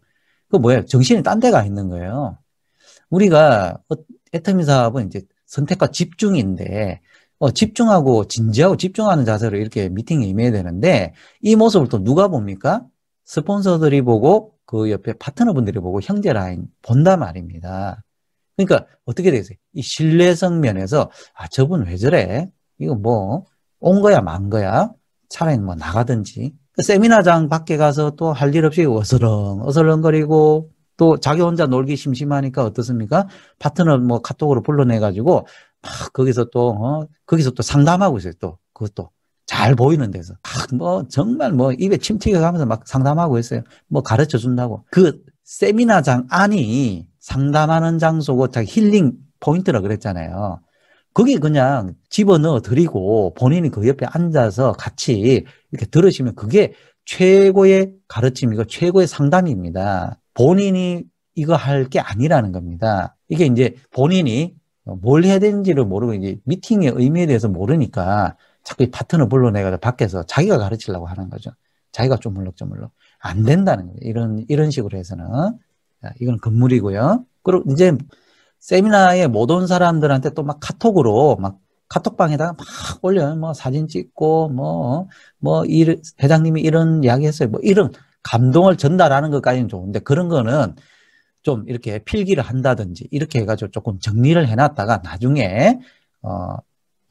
그 뭐예요? 정신이 딴 데가 있는 거예요. 우리가 어, 애터미 사업은 이제 선택과 집중인데 어, 집중하고 진지하고 집중하는 자세로 이렇게 미팅에 임해야 되는데 이 모습을 또 누가 봅니까? 스폰서들이 보고 그 옆에 파트너분들이 보고 형제 라인 본다 말입니다. 그러니까 어떻게 되겠어요? 이 신뢰성 면에서 아 저분 왜 저래? 이거 뭐 온 거야 만 거야? 차라리 뭐 나가든지 그 세미나장 밖에 가서 또 할 일 없이 어슬렁 어슬렁거리고 또 자기 혼자 놀기 심심하니까 어떻습니까? 파트너 뭐 카톡으로 불러내 가지고 막 거기서 또 어, 거기서 또 상담하고 있어요 또 그것도 잘 보이는 데서 아, 뭐 정말 뭐 입에 침 튀겨가면서 막 상담하고 있어요. 뭐 가르쳐 준다고 그 세미나장 안이 상담하는 장소고 자 힐링 포인트라 그랬잖아요. 거기 그냥 집어넣어 드리고 본인이 그 옆에 앉아서 같이 이렇게 들으시면 그게 최고의 가르침이고 최고의 상담입니다. 본인이 이거 할 게 아니라는 겁니다. 이게 이제 본인이 뭘 해야 되는지를 모르고 이제 미팅의 의미에 대해서 모르니까 자꾸 이 파트너 불러내가지고 밖에서 자기가 가르치려고 하는 거죠. 자기가 좀물럭 좀물럭. 안 된다는 거예요. 이런, 이런 식으로 해서는. 자, 이건 건물이고요. 그리고 이제 세미나에 못 온 사람들한테 또 막 카톡으로 막 카톡방에다가 막 올려요. 뭐 사진 찍고 뭐, 뭐, 일, 회장님이 이런 이야기 했어요. 뭐 이런 감동을 전달하는 것까지는 좋은데 그런 거는 좀 이렇게 필기를 한다든지 이렇게 해가지고 조금 정리를 해놨다가 나중에, 어,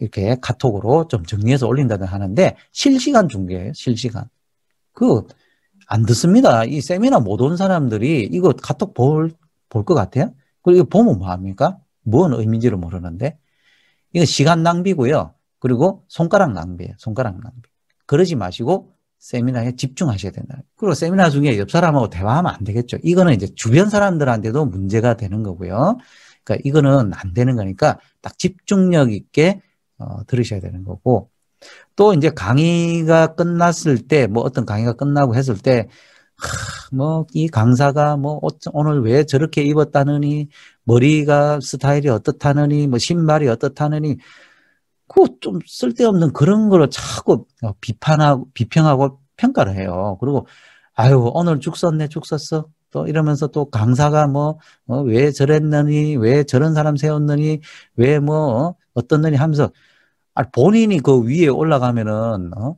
이렇게 카톡으로 좀 정리해서 올린다든 하는데 실시간 중계예요. 실시간. 그 안 듣습니다. 이 세미나 못 온 사람들이 이거 카톡 볼볼 것 같아요? 그리고 보면 뭐합니까? 뭔 의미인지를 모르는데 이거 시간 낭비고요. 그리고 손가락 낭비예요. 손가락 낭비. 그러지 마시고 세미나에 집중하셔야 된다. 그리고 세미나 중에 옆 사람하고 대화하면 안 되겠죠. 이거는 이제 주변 사람들한테도 문제가 되는 거고요. 그러니까 이거는 안 되는 거니까 딱 집중력 있게 어, 들으셔야 되는 거고 또 이제 강의가 끝났을 때 뭐 어떤 강의가 끝나고 했을 때 뭐 이 강사가 뭐 오늘 왜 저렇게 입었다느니 머리가 스타일이 어떻다느니 뭐 신발이 어떻다느니 그좀 쓸데없는 그런 거를 자꾸 어, 비판하고 비평하고 평가를 해요. 그리고 아유 오늘 죽 썼네 죽 썼어 또 이러면서 또 강사가 뭐, 어, 왜 저랬느니, 왜 저런 사람 세웠느니, 왜 뭐, 어, 어떤 눈이 하면서 아, 본인이 그 위에 올라가면은 어?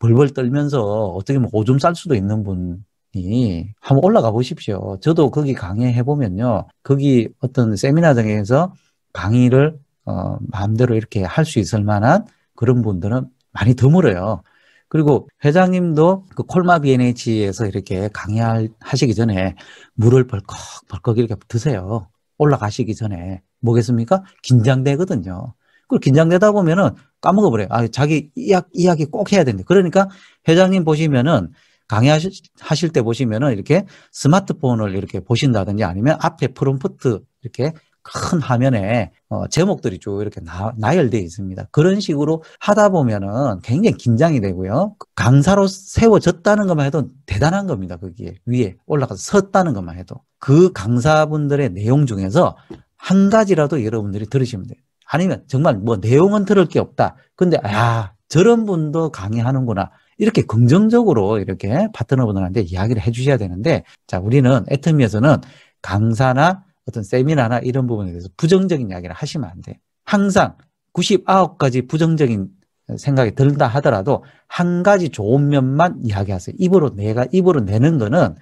벌벌 떨면서 어떻게 보면 오줌 쌀 수도 있는 분이 한번 올라가 보십시오. 저도 거기 강의해 보면요, 거기 어떤 세미나 장에서 강의를 어, 마음대로 이렇게 할 수 있을 만한 그런 분들은 많이 드물어요. 그리고 회장님도 그 콜마 BNH에서 이렇게 강의하시기 전에 물을 벌컥벌컥 이렇게 드세요. 올라가시기 전에. 뭐겠습니까? 긴장되거든요. 그리고 긴장되다 보면은 까먹어버려요. 아, 자기 이야기, 이야기 꼭 해야 되는데. 그러니까 회장님 보시면은 강의하실 때 보시면은 이렇게 스마트폰을 이렇게 보신다든지 아니면 앞에 프롬프트 이렇게 큰 화면에 어, 제목들이 쭉 이렇게 나, 열되어 있습니다. 그런 식으로 하다 보면은 굉장히 긴장이 되고요. 강사로 세워졌다는 것만 해도 대단한 겁니다. 거기에 위에 올라가서 섰다는 것만 해도 그 강사분들의 내용 중에서 한 가지라도 여러분들이 들으시면 돼요. 아니면 정말 뭐 내용은 들을 게 없다. 근데 아 저런 분도 강의하는구나. 이렇게 긍정적으로 이렇게 파트너분들한테 이야기를 해주셔야 되는데 자 우리는 애터미에서는 강사나 어떤 세미나나 이런 부분에 대해서 부정적인 이야기를 하시면 안 돼요. 항상 99가지 부정적인 생각이 들다 하더라도 한 가지 좋은 면만 이야기하세요. 입으로 내가 입으로 내는 거는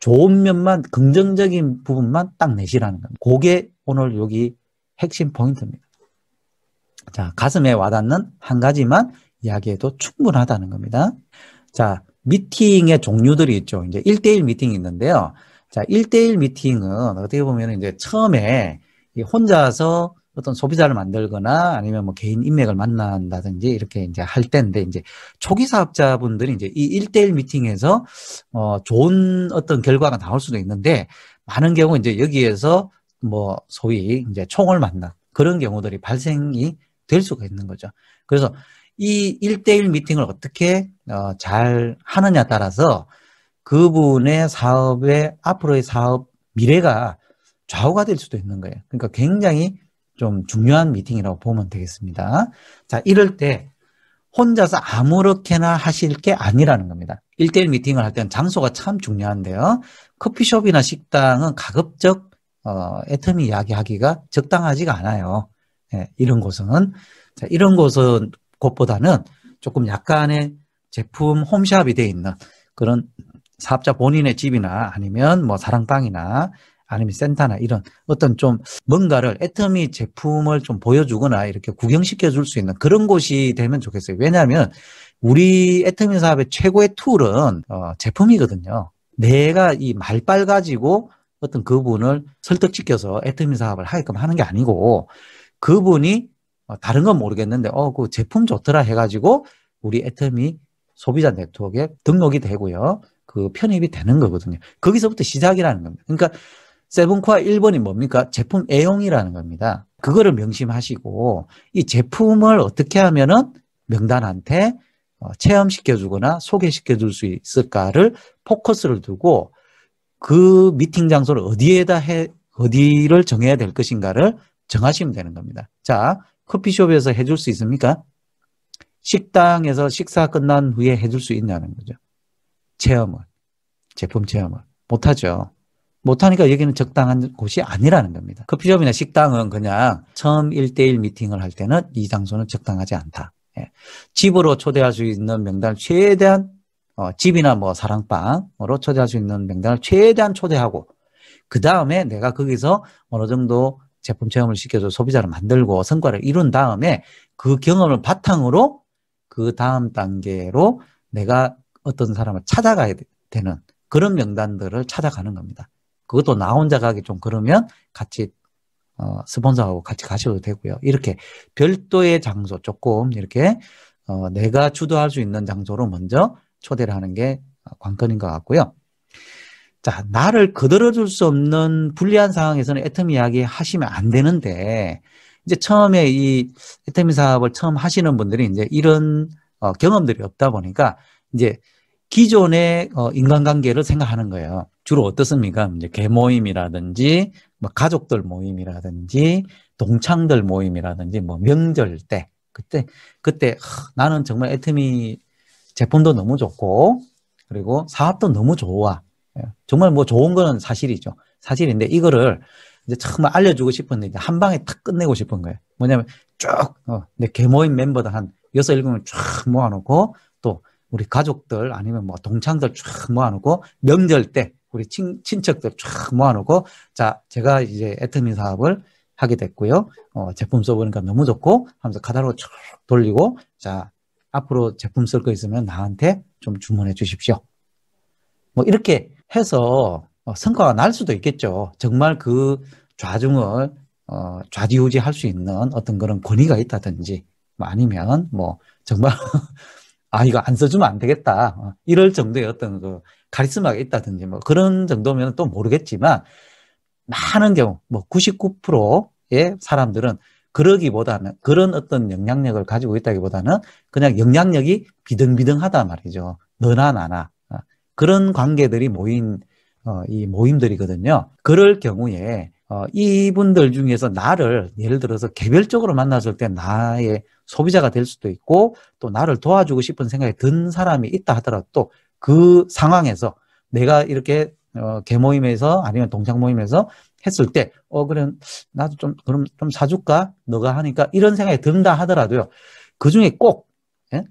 좋은 면만 긍정적인 부분만 딱 내시라는 겁니다. 그게 오늘 여기 핵심 포인트입니다. 자, 가슴에 와닿는 한 가지만 이야기해도 충분하다는 겁니다. 자, 미팅의 종류들이 있죠. 이제 1대1 미팅이 있는데요. 자, 1대1 미팅은 어떻게 보면 이제 처음에 혼자서 어떤 소비자를 만들거나 아니면 뭐 개인 인맥을 만난다든지 이렇게 이제 할 때인데 이제 초기 사업자분들이 이제 이일대일 미팅에서 어 좋은 어떤 결과가 나올 수도 있는데 많은 경우 이제 여기에서 뭐 소위 이제 총을 만나 그런 경우들이 발생이 될 수가 있는 거죠. 그래서 이일대일 미팅을 어떻게 어 잘 하느냐 따라서 그분의 사업의 앞으로의 사업 미래가 좌우가 될 수도 있는 거예요. 그러니까 굉장히 좀 중요한 미팅이라고 보면 되겠습니다. 자, 이럴 때 혼자서 아무렇게나 하실 게 아니라는 겁니다. 1대1 미팅을 할 때는 장소가 참 중요한데요. 커피숍이나 식당은 가급적 어, 애터미 이야기하기가 적당하지가 않아요. 예, 이런 곳은 자, 이런 곳은 곳보다는 조금 약간의 제품 홈샵이 되어 있는 그런 사업자 본인의 집이나 아니면 뭐 사랑방이나 아니면 센터나 이런 어떤 좀 뭔가를 애터미 제품을 좀 보여주거나 이렇게 구경시켜 줄 수 있는 그런 곳이 되면 좋겠어요. 왜냐하면 우리 애터미 사업의 최고의 툴은 어, 제품이거든요. 내가 이 말빨 가지고 어떤 그분을 설득시켜서 애터미 사업을 하게끔 하는 게 아니고 그분이 어, 다른 건 모르겠는데 어 그 제품 좋더라 해가지고 우리 애터미 소비자 네트워크에 등록이 되고요. 그 편입이 되는 거거든요. 거기서부터 시작이라는 겁니다. 그러니까 세븐코아 1번이 뭡니까? 제품 애용이라는 겁니다. 그거를 명심하시고 이 제품을 어떻게 하면은 명단한테 어, 체험시켜 주거나 소개시켜 줄수 있을까를 포커스를 두고 그 미팅 장소를 어디에다 해 어디를 정해야 될 것인가를 정하시면 되는 겁니다. 자, 커피숍에서 해줄 수 있습니까? 식당에서 식사 끝난 후에 해줄 수 있냐는 거죠. 체험을, 제품 체험을. 못하죠. 못하니까 여기는 적당한 곳이 아니라는 겁니다. 커피숍이나 그 식당은 그냥 처음 일대일 미팅을 할 때는 이 장소는 적당하지 않다. 예. 집으로 초대할 수 있는 명단을 최대한 어, 집이나 뭐 사랑방으로 초대할 수 있는 명단을 최대한 초대하고 그 다음에 내가 거기서 어느 정도 제품 체험을 시켜서 소비자를 만들고 성과를 이룬 다음에 그 경험을 바탕으로 그 다음 단계로 내가 어떤 사람을 찾아가야 되는 그런 명단들을 찾아가는 겁니다. 그것도 나 혼자 가기 좀 그러면 같이 어, 스폰서하고 같이 가셔도 되고요. 이렇게 별도의 장소 조금 이렇게 어, 내가 주도할 수 있는 장소로 먼저 초대를 하는 게 어, 관건인 것 같고요. 자, 나를 거들어줄 수 없는 불리한 상황에서는 애텀 이야기 하시면 안 되는데, 이제 처음에 이 애터미 사업을 처음 하시는 분들이 이제 이런 어, 경험들이 없다 보니까 이제 기존의 어, 인간관계를 생각하는 거예요. 주로 어떻습니까? 이제 개모임이라든지, 뭐 가족들 모임이라든지, 동창들 모임이라든지, 뭐 명절 때, 그때, 그때, 하, 나는 정말 애틈이 제품도 너무 좋고, 그리고 사업도 너무 좋아. 예, 정말 뭐 좋은 거는 사실이죠. 사실인데 이거를 이제 정말 알려주고 싶은데 한 방에 탁 끝내고 싶은 거예요. 뭐냐면 쭉내 어, 개모임 멤버들 한 여섯 일곱 쫙 모아놓고 우리 가족들 아니면 뭐 동창들 쫙 모아놓고 명절 때 우리 친, 친척들 쫙 모아놓고 자 제가 이제 애터미 사업을 하게 됐고요. 어, 제품 써보니까 너무 좋고 하면서 카다로그 쭉 돌리고 자 앞으로 제품 쓸 거 있으면 나한테 좀 주문해 주십시오. 뭐 이렇게 해서 어, 성과가 날 수도 있겠죠. 정말 그 좌중을 어, 좌지우지 할수 있는 어떤 그런 권위가 있다든지 뭐 아니면 뭐 정말 아, 이거 안 써주면 안 되겠다. 어, 이럴 정도의 어떤 그 카리스마가 있다든지 뭐 그런 정도면 또 모르겠지만 많은 경우 뭐 99%의 사람들은 그러기보다는 그런 어떤 영향력을 가지고 있다기보다는 그냥 영향력이 비등비등하다 말이죠. 너나 나나. 어, 그런 관계들이 모인 어, 이 모임들이거든요. 그럴 경우에 어, 이분들 중에서 나를 예를 들어서 개별적으로 만났을 때 나의 소비자가 될 수도 있고 또 나를 도와주고 싶은 생각이 든 사람이 있다 하더라도 그 상황에서 내가 이렇게 어, 개모임에서 아니면 동창 모임에서 했을 때, 어, 그래, 나도 좀, 그럼 좀 사줄까? 너가 하니까 이런 생각이 든다 하더라도요. 그 중에 꼭, 예?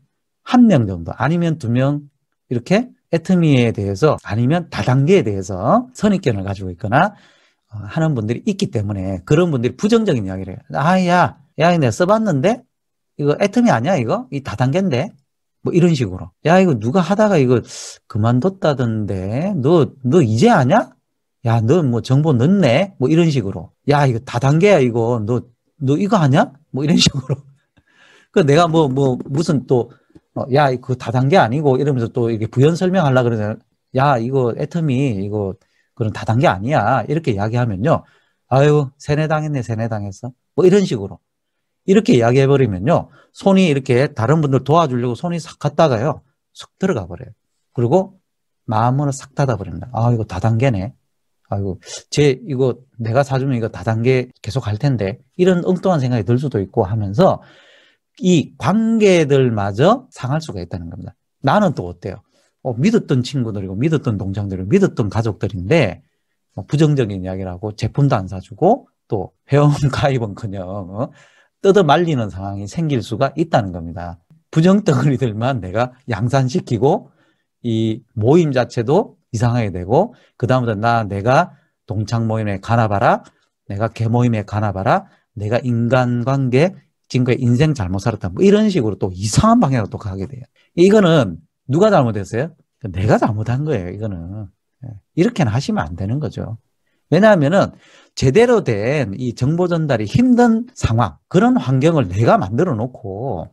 한 명 정도, 아니면 두 명, 이렇게 애트미에 대해서, 아니면 다단계에 대해서 선입견을 가지고 있거나 어, 하는 분들이 있기 때문에 그런 분들이 부정적인 이야기를 해요. 아, 야, 야, 내가 써봤는데 이거 애텀이 아니야 이거? 이 다단계인데? 뭐 이런 식으로 야 이거 누가 하다가 이거 그만뒀다던데 너 너 이제 아냐? 야 너 뭐 정보 넣네? 뭐 이런 식으로 야 이거 다단계야 이거 너 너 이거 아냐? 뭐 이런 식으로 그 내가 뭐뭐 뭐 무슨 또야 어, 이거 그 다단계 아니고 이러면서 또 이게 부연 설명하려 그러잖아 야 이거 애텀이 이거 그런 다단계 아니야 이렇게 이야기하면요 아유 세뇌당했네 세뇌당했어 뭐 이런 식으로 이렇게 이야기해버리면요. 손이 이렇게 다른 분들 도와주려고 손이 싹 갔다가요. 쑥 들어가 버려요. 그리고 마음으로 싹 닫아버립니다. 아, 이거 다단계네. 아이고, 제, 이거 내가 사주면 이거 다단계 계속 갈 텐데. 이런 엉뚱한 생각이 들 수도 있고 하면서 이 관계들마저 상할 수가 있다는 겁니다. 나는 또 어때요? 어, 믿었던 친구들이고, 믿었던 동창들이고, 믿었던 가족들인데, 뭐 부정적인 이야기라고 제품도 안 사주고, 또 회원 가입은 커녕, 어? 뜯어 말리는 상황이 생길 수가 있다는 겁니다. 부정덩어리들만 내가 양산시키고 이 모임 자체도 이상하게 되고 그다음부터 나 내가 동창 모임에 가나봐라 내가 개모임에 가나봐라 내가 인간관계 친구 인생 잘못 살았다 뭐 이런 식으로 또 이상한 방향으로 또 가게 돼요 이거는 누가 잘못했어요? 내가 잘못한 거예요 이거는 예, 이렇게는 하시면 안 되는 거죠 왜냐하면은 제대로 된 이 정보 전달이 힘든 상황, 그런 환경을 내가 만들어 놓고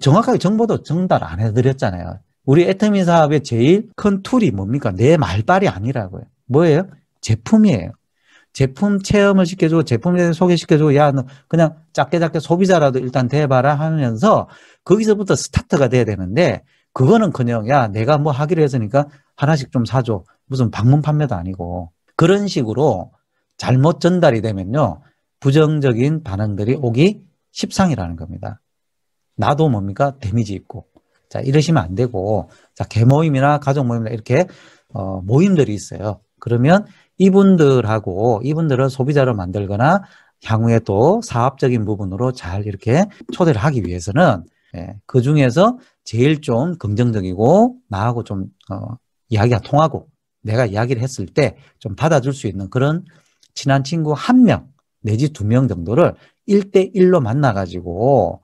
정확하게 정보도 전달 안 해드렸잖아요. 우리 애터미 사업의 제일 큰 툴이 뭡니까? 내 말빨이 아니라고요. 뭐예요? 제품이에요. 제품 체험을 시켜주고 제품에 대해 소개시켜주고 야너 그냥 작게 작게 소비자라도 일단 돼봐라 하면서 거기서부터 스타트가 돼야 되는데 그거는 그냥 야 내가 뭐 하기로 했으니까 하나씩 좀 사줘 무슨 방문 판매도 아니고 그런 식으로 잘못 전달이 되면요. 부정적인 반응들이 오기 십상이라는 겁니다. 나도 뭡니까? 데미지 있고. 자, 이러시면 안 되고, 자, 개모임이나 가족 모임이나 이렇게, 어, 모임들이 있어요. 그러면 이분들하고, 이분들을 소비자로 만들거나, 향후에 또 사업적인 부분으로 잘 이렇게 초대를 하기 위해서는, 예, 그 중에서 제일 좀 긍정적이고, 나하고 좀, 어, 이야기가 통하고, 내가 이야기를 했을 때 좀 받아줄 수 있는 그런 친한 친구 한 명 내지 두 명 정도를 일대일로 만나가지고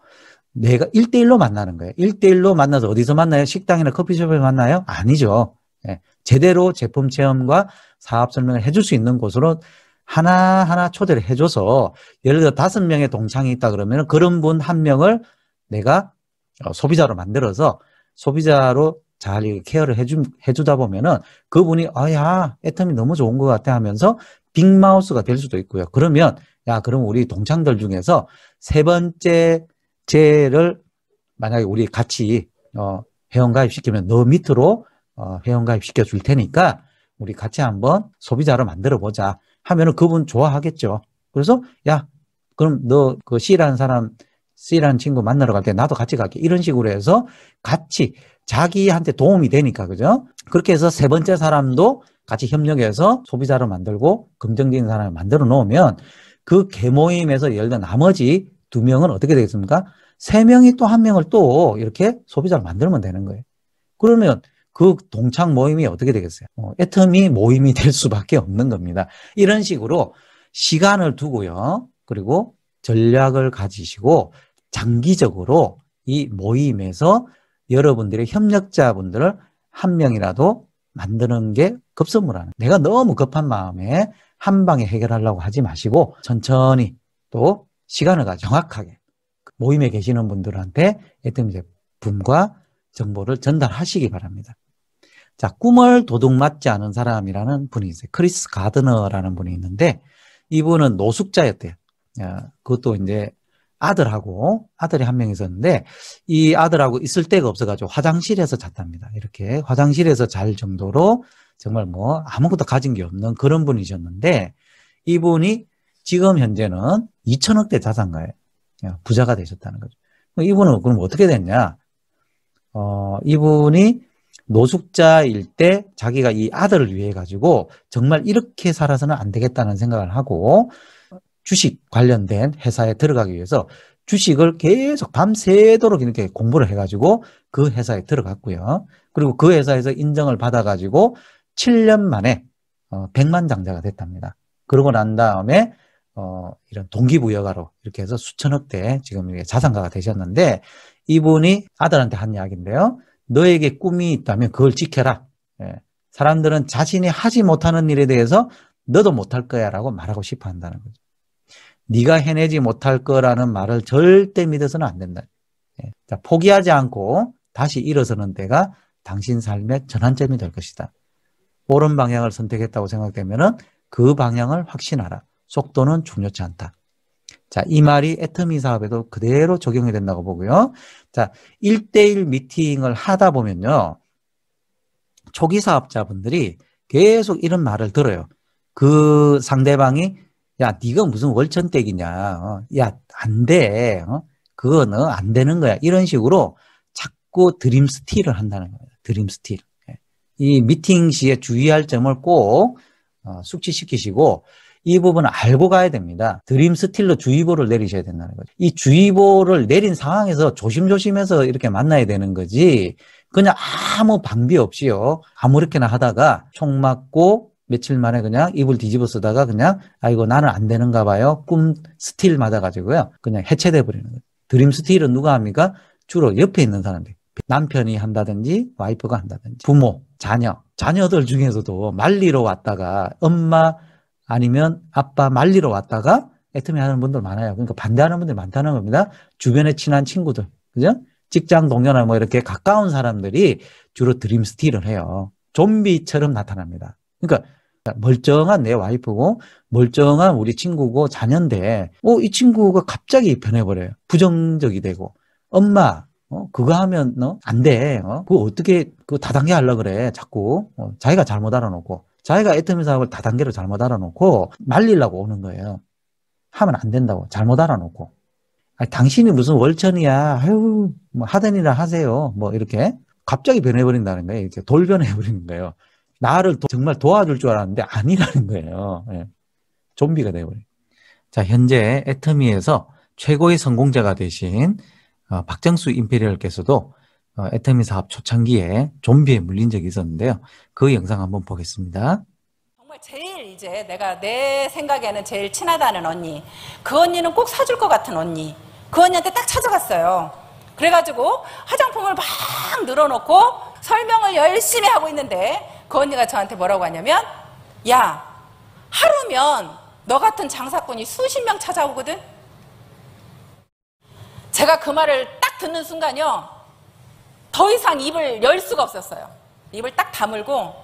내가 일대일로 만나는 거예요. 일대일로 만나서 어디서 만나요? 식당이나 커피숍에 만나요? 아니죠. 예, 제대로 제품 체험과 사업 설명을 해줄 수 있는 곳으로 하나하나 초대를 해줘서 예를 들어 다섯 명의 동창이 있다 그러면 그런 분 한 명을 내가 어, 소비자로 만들어서 소비자로 잘 케어를 해주, 해주다 보면은 그분이 아야 애텀이 너무 좋은 것 같아 하면서 빅마우스가 될 수도 있고요. 그러면 야 그럼 우리 동창들 중에서 세 번째 제를 만약에 우리 같이 어, 회원가입 시키면 너 밑으로 어, 회원가입 시켜줄 테니까 우리 같이 한번 소비자로 만들어 보자 하면은 그분 좋아하겠죠. 그래서 야 그럼 너 그 C라는 사람 C라는 친구 만나러 갈 때 나도 같이 갈게 이런 식으로 해서 같이 자기한테 도움이 되니까 그죠? 그렇게 해서 세 번째 사람도 같이 협력해서 소비자를 만들고 긍정적인 사람을 만들어 놓으면 그 개모임에서 열를 나머지 두 명은 어떻게 되겠습니까? 세 명이 또 한 명을 또 이렇게 소비자를 만들면 되는 거예요. 그러면 그 동창 모임이 어떻게 되겠어요? 어, 애텀이 모임이 될 수밖에 없는 겁니다. 이런 식으로 시간을 두고요. 그리고 전략을 가지시고 장기적으로 이 모임에서 여러분들의 협력자분들을 한 명이라도 만드는 게 급선무라는 내가 너무 급한 마음에 한 방에 해결하려고 하지 마시고 천천히 또 시간을 가지고 정확하게 모임에 계시는 분들한테 애뜸 이제 분과 정보를 전달하시기 바랍니다. 자, 꿈을 도둑 맞지 않은 사람이라는 분이 있어요. 크리스 가드너라는 분이 있는데 이분은 노숙자였대요. 어, 그것도 이제 아들하고 아들이 한 명 있었는데 이 아들하고 있을 데가 없어가지고 화장실에서 잤답니다. 이렇게 화장실에서 잘 정도로 정말 뭐 아무것도 가진 게 없는 그런 분이셨는데 이분이 지금 현재는 2천억대 자산가에 부자가 되셨다는 거죠. 뭐 이분은 그럼 어떻게 됐냐? 어, 이분이 노숙자일 때 자기가 이 아들을 위해 가지고 정말 이렇게 살아서는 안 되겠다는 생각을 하고 주식 관련된 회사에 들어가기 위해서 주식을 계속 밤새도록 이렇게 공부를 해가지고 그 회사에 들어갔고요. 그리고 그 회사에서 인정을 받아가지고 7년 만에 어, 100만 장자가 됐답니다. 그러고 난 다음에 어, 이런 동기부여가로 이렇게 해서 수천억대 지금 자산가가 되셨는데 이분이 아들한테 한 이야기인데요. 너에게 꿈이 있다면 그걸 지켜라. 예. 사람들은 자신이 하지 못하는 일에 대해서 너도 못할 거야 라고 말하고 싶어 한다는 거죠. 네가 해내지 못할 거라는 말을 절대 믿어서는 안 된다. 예. 자, 포기하지 않고 다시 일어서는 때가 당신 삶의 전환점이 될 것이다. 옳은 방향을 선택했다고 생각되면그 방향을 확신하라. 속도는 중요치 않다. 자, 이 말이 애터미 사업에도 그대로 적용이 된다고 보고요. 자, 1대1 미팅을 하다 보면요. 초기 사업자분들이 계속 이런 말을 들어요. 그 상대방이 야, 네가 무슨 월천댁이냐. 어? 야, 안 돼. 어? 그거는 안 되는 거야. 이런 식으로 자꾸 드림 스틸을 한다는 거예요. 드림 스틸. 예. 이 미팅 시에 주의할 점을 꼭 어, 숙지시키시고 이 부분을 알고 가야 됩니다. 드림 스틸로 주의보를 내리셔야 된다는 거죠. 이 주의보를 내린 상황에서 조심조심해서 이렇게 만나야 되는 거지 그냥 아무 방비 없이요. 아무렇게나 하다가 총 맞고 며칠 만에 그냥 이불 뒤집어 쓰다가 그냥 아이고 나는 안 되는가 봐요. 꿈 스틸 맞아가지고요. 그냥 해체돼 버리는 거예요. 드림 스틸은 누가 합니까? 주로 옆에 있는 사람들. 남편이 한다든지 와이프가 한다든지 부모, 자녀. 자녀들 중에서도 말리러 왔다가 엄마 아니면 아빠 말리러 왔다가 애틈이 하는 분들 많아요. 그러니까 반대하는 분들 많다는 겁니다. 주변에 친한 친구들. 그죠? 직장 동료나 뭐 이렇게 가까운 사람들이 주로 드림 스틸을 해요. 좀비처럼 나타납니다. 그러니까 멀쩡한 내 와이프고 멀쩡한 우리 친구고 자녀인데 어, 이 친구가 갑자기 변해버려요. 부정적이 되고 엄마 어, 그거 하면 어, 안 돼. 어? 그거 어떻게 그 다단계 하려 고 그래. 자꾸 어, 자기가 잘못 알아놓고 자기가 애터미 사업을 다단계로 잘못 알아놓고 말리려고 오는 거예요. 하면 안 된다고 잘못 알아놓고 아니, 당신이 무슨 월천이야. 아유 뭐 하던 이라 하세요. 뭐 이렇게 갑자기 변해버린다는 거예요. 이렇게 돌변해버리는 거예요. 나를 도, 정말 도와줄 줄 알았는데 아니라는 거예요. 예. 좀비가 되어버려요. 자, 현재 애터미에서 최고의 성공자가 되신 어, 박정수 임페리얼께서도 어, 애터미 사업 초창기에 좀비에 물린 적이 있었는데요. 그 영상 한번 보겠습니다. 정말 제일 이제 내가 내 생각에는 제일 친하다는 언니. 그 언니는 꼭 사줄 것 같은 언니. 그 언니한테 딱 찾아갔어요. 그래가지고 화장품을 막 늘어놓고 설명을 열심히 하고 있는데 그 언니가 저한테 뭐라고 하냐면 야 하루면 너 같은 장사꾼이 수십 명 찾아오거든 제가 그 말을 딱 듣는 순간요 더 이상 입을 열 수가 없었어요 입을 딱 다물고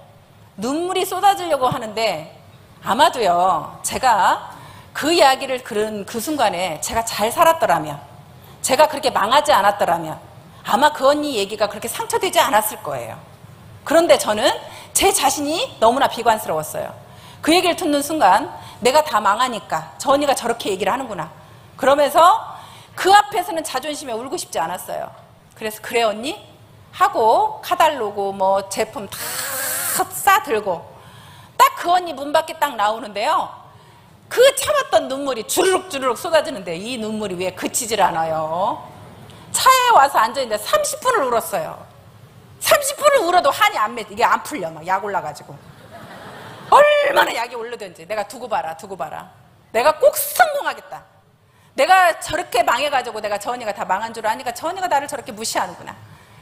눈물이 쏟아지려고 하는데 아마도요 제가 그 이야기를 그른 그 순간에 제가 잘 살았더라면 제가 그렇게 망하지 않았더라면 아마 그 언니 얘기가 그렇게 상처되지 않았을 거예요 그런데 저는 제 자신이 너무나 비관스러웠어요. 그 얘기를 듣는 순간 내가 다 망하니까 전이가 저렇게 얘기를 하는구나. 그러면서 그 앞에서는 자존심에 울고 싶지 않았어요. 그래서 그래 언니 하고 카달로그 뭐 제품 다 싸들고 딱 그 언니 문 밖에 딱 나오는데요. 그 참았던 눈물이 주르륵주르륵 쏟아지는데 이 눈물이 왜 그치질 않아요. 차에 와서 앉아있는데 30분을 울었어요. 30분을 울어도 한이 안 맺, 이게 안 풀려. 막 약 올라가지고. 얼마나 약이 올르든지 내가 두고 봐라, 두고 봐라. 내가 꼭 성공하겠다. 내가 저렇게 망해가지고 내가 저언니가다 망한 줄 아니까 저언니가 나를 저렇게 무시하는구나.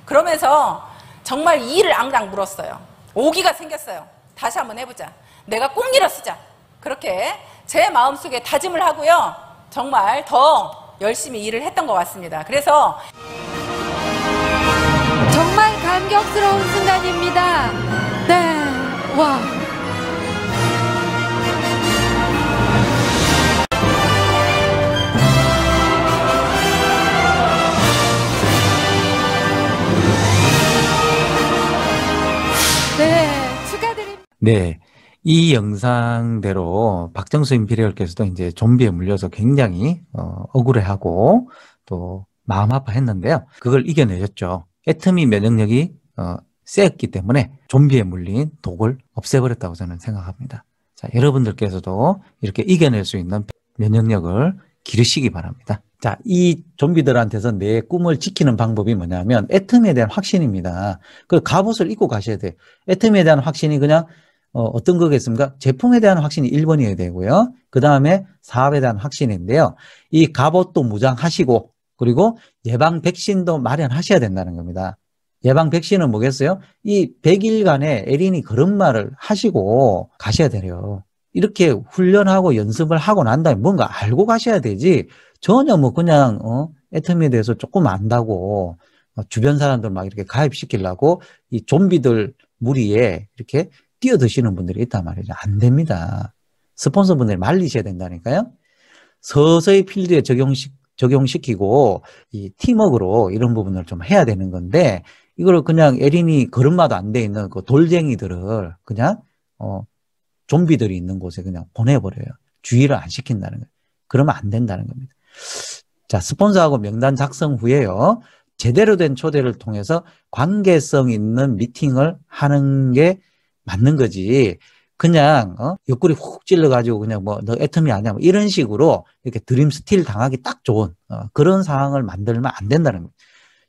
그러면서 정말 이를 앙랑 물었어요. 오기가 생겼어요. 다시 한번 해보자. 내가 꼭 일어서자. 그렇게 제 마음속에 다짐을 하고요. 정말 더 열심히 일을 했던 것 같습니다. 그래서 감격스러운 순간입니다. 네, 와. 네, 축하드립니다. 네. 이 영상대로 박정수 임피리얼께서도 이제 좀비에 물려서 굉장히 어, 억울해하고 또 마음 아파했는데요. 그걸 이겨내셨죠. 애터미 면역력이 어, 셌기 때문에 좀비에 물린 독을 없애버렸다고 저는 생각합니다. 자, 여러분들께서도 이렇게 이겨낼 수 있는 면역력을 기르시기 바랍니다. 자, 이 좀비들한테서 내 꿈을 지키는 방법이 뭐냐면 애텀에 대한 확신입니다. 그 갑옷을 입고 가셔야 돼요. 애텀에 대한 확신이 그냥 어, 떤 거겠습니까? 제품에 대한 확신이 1번이어야 되고요. 그 다음에 사업에 대한 확신인데요. 이 갑옷도 무장하시고 그리고 예방 백신도 마련하셔야 된다는 겁니다. 예방 백신은 뭐겠어요? 이 100일간의 에린이 그런 말을 하시고 가셔야 돼요. 이렇게 훈련하고 연습을 하고 난 다음에 뭔가 알고 가셔야 되지 전혀 뭐 그냥 어? 애텀에 대해서 조금 안다고 어, 주변 사람들 막 이렇게 가입시키려고 이 좀비들 무리에 이렇게 뛰어드시는 분들이 있단 말이죠. 안 됩니다. 스폰서분들이 말리셔야 된다니까요. 서서히 필드에 적용시, 적용시키고 이 팀워크로 이런 부분을 좀 해야 되는 건데 이걸 그냥 에린이 걸음마도 안 돼 있는 그 돌쟁이들을 그냥 어 좀비들이 있는 곳에 그냥 보내버려요. 주의를 안 시킨다는 거예요. 그러면 안 된다는 겁니다. 자, 스폰서하고 명단 작성 후에요. 제대로 된 초대를 통해서 관계성 있는 미팅을 하는 게 맞는 거지. 그냥 어? 옆구리 훅 찔러가지고 그냥 뭐 너애터미 아니야 뭐 이런 식으로 이렇게 드림 스틸 당하기 딱 좋은 어, 그런 상황을 만들면 안 된다는 거예요.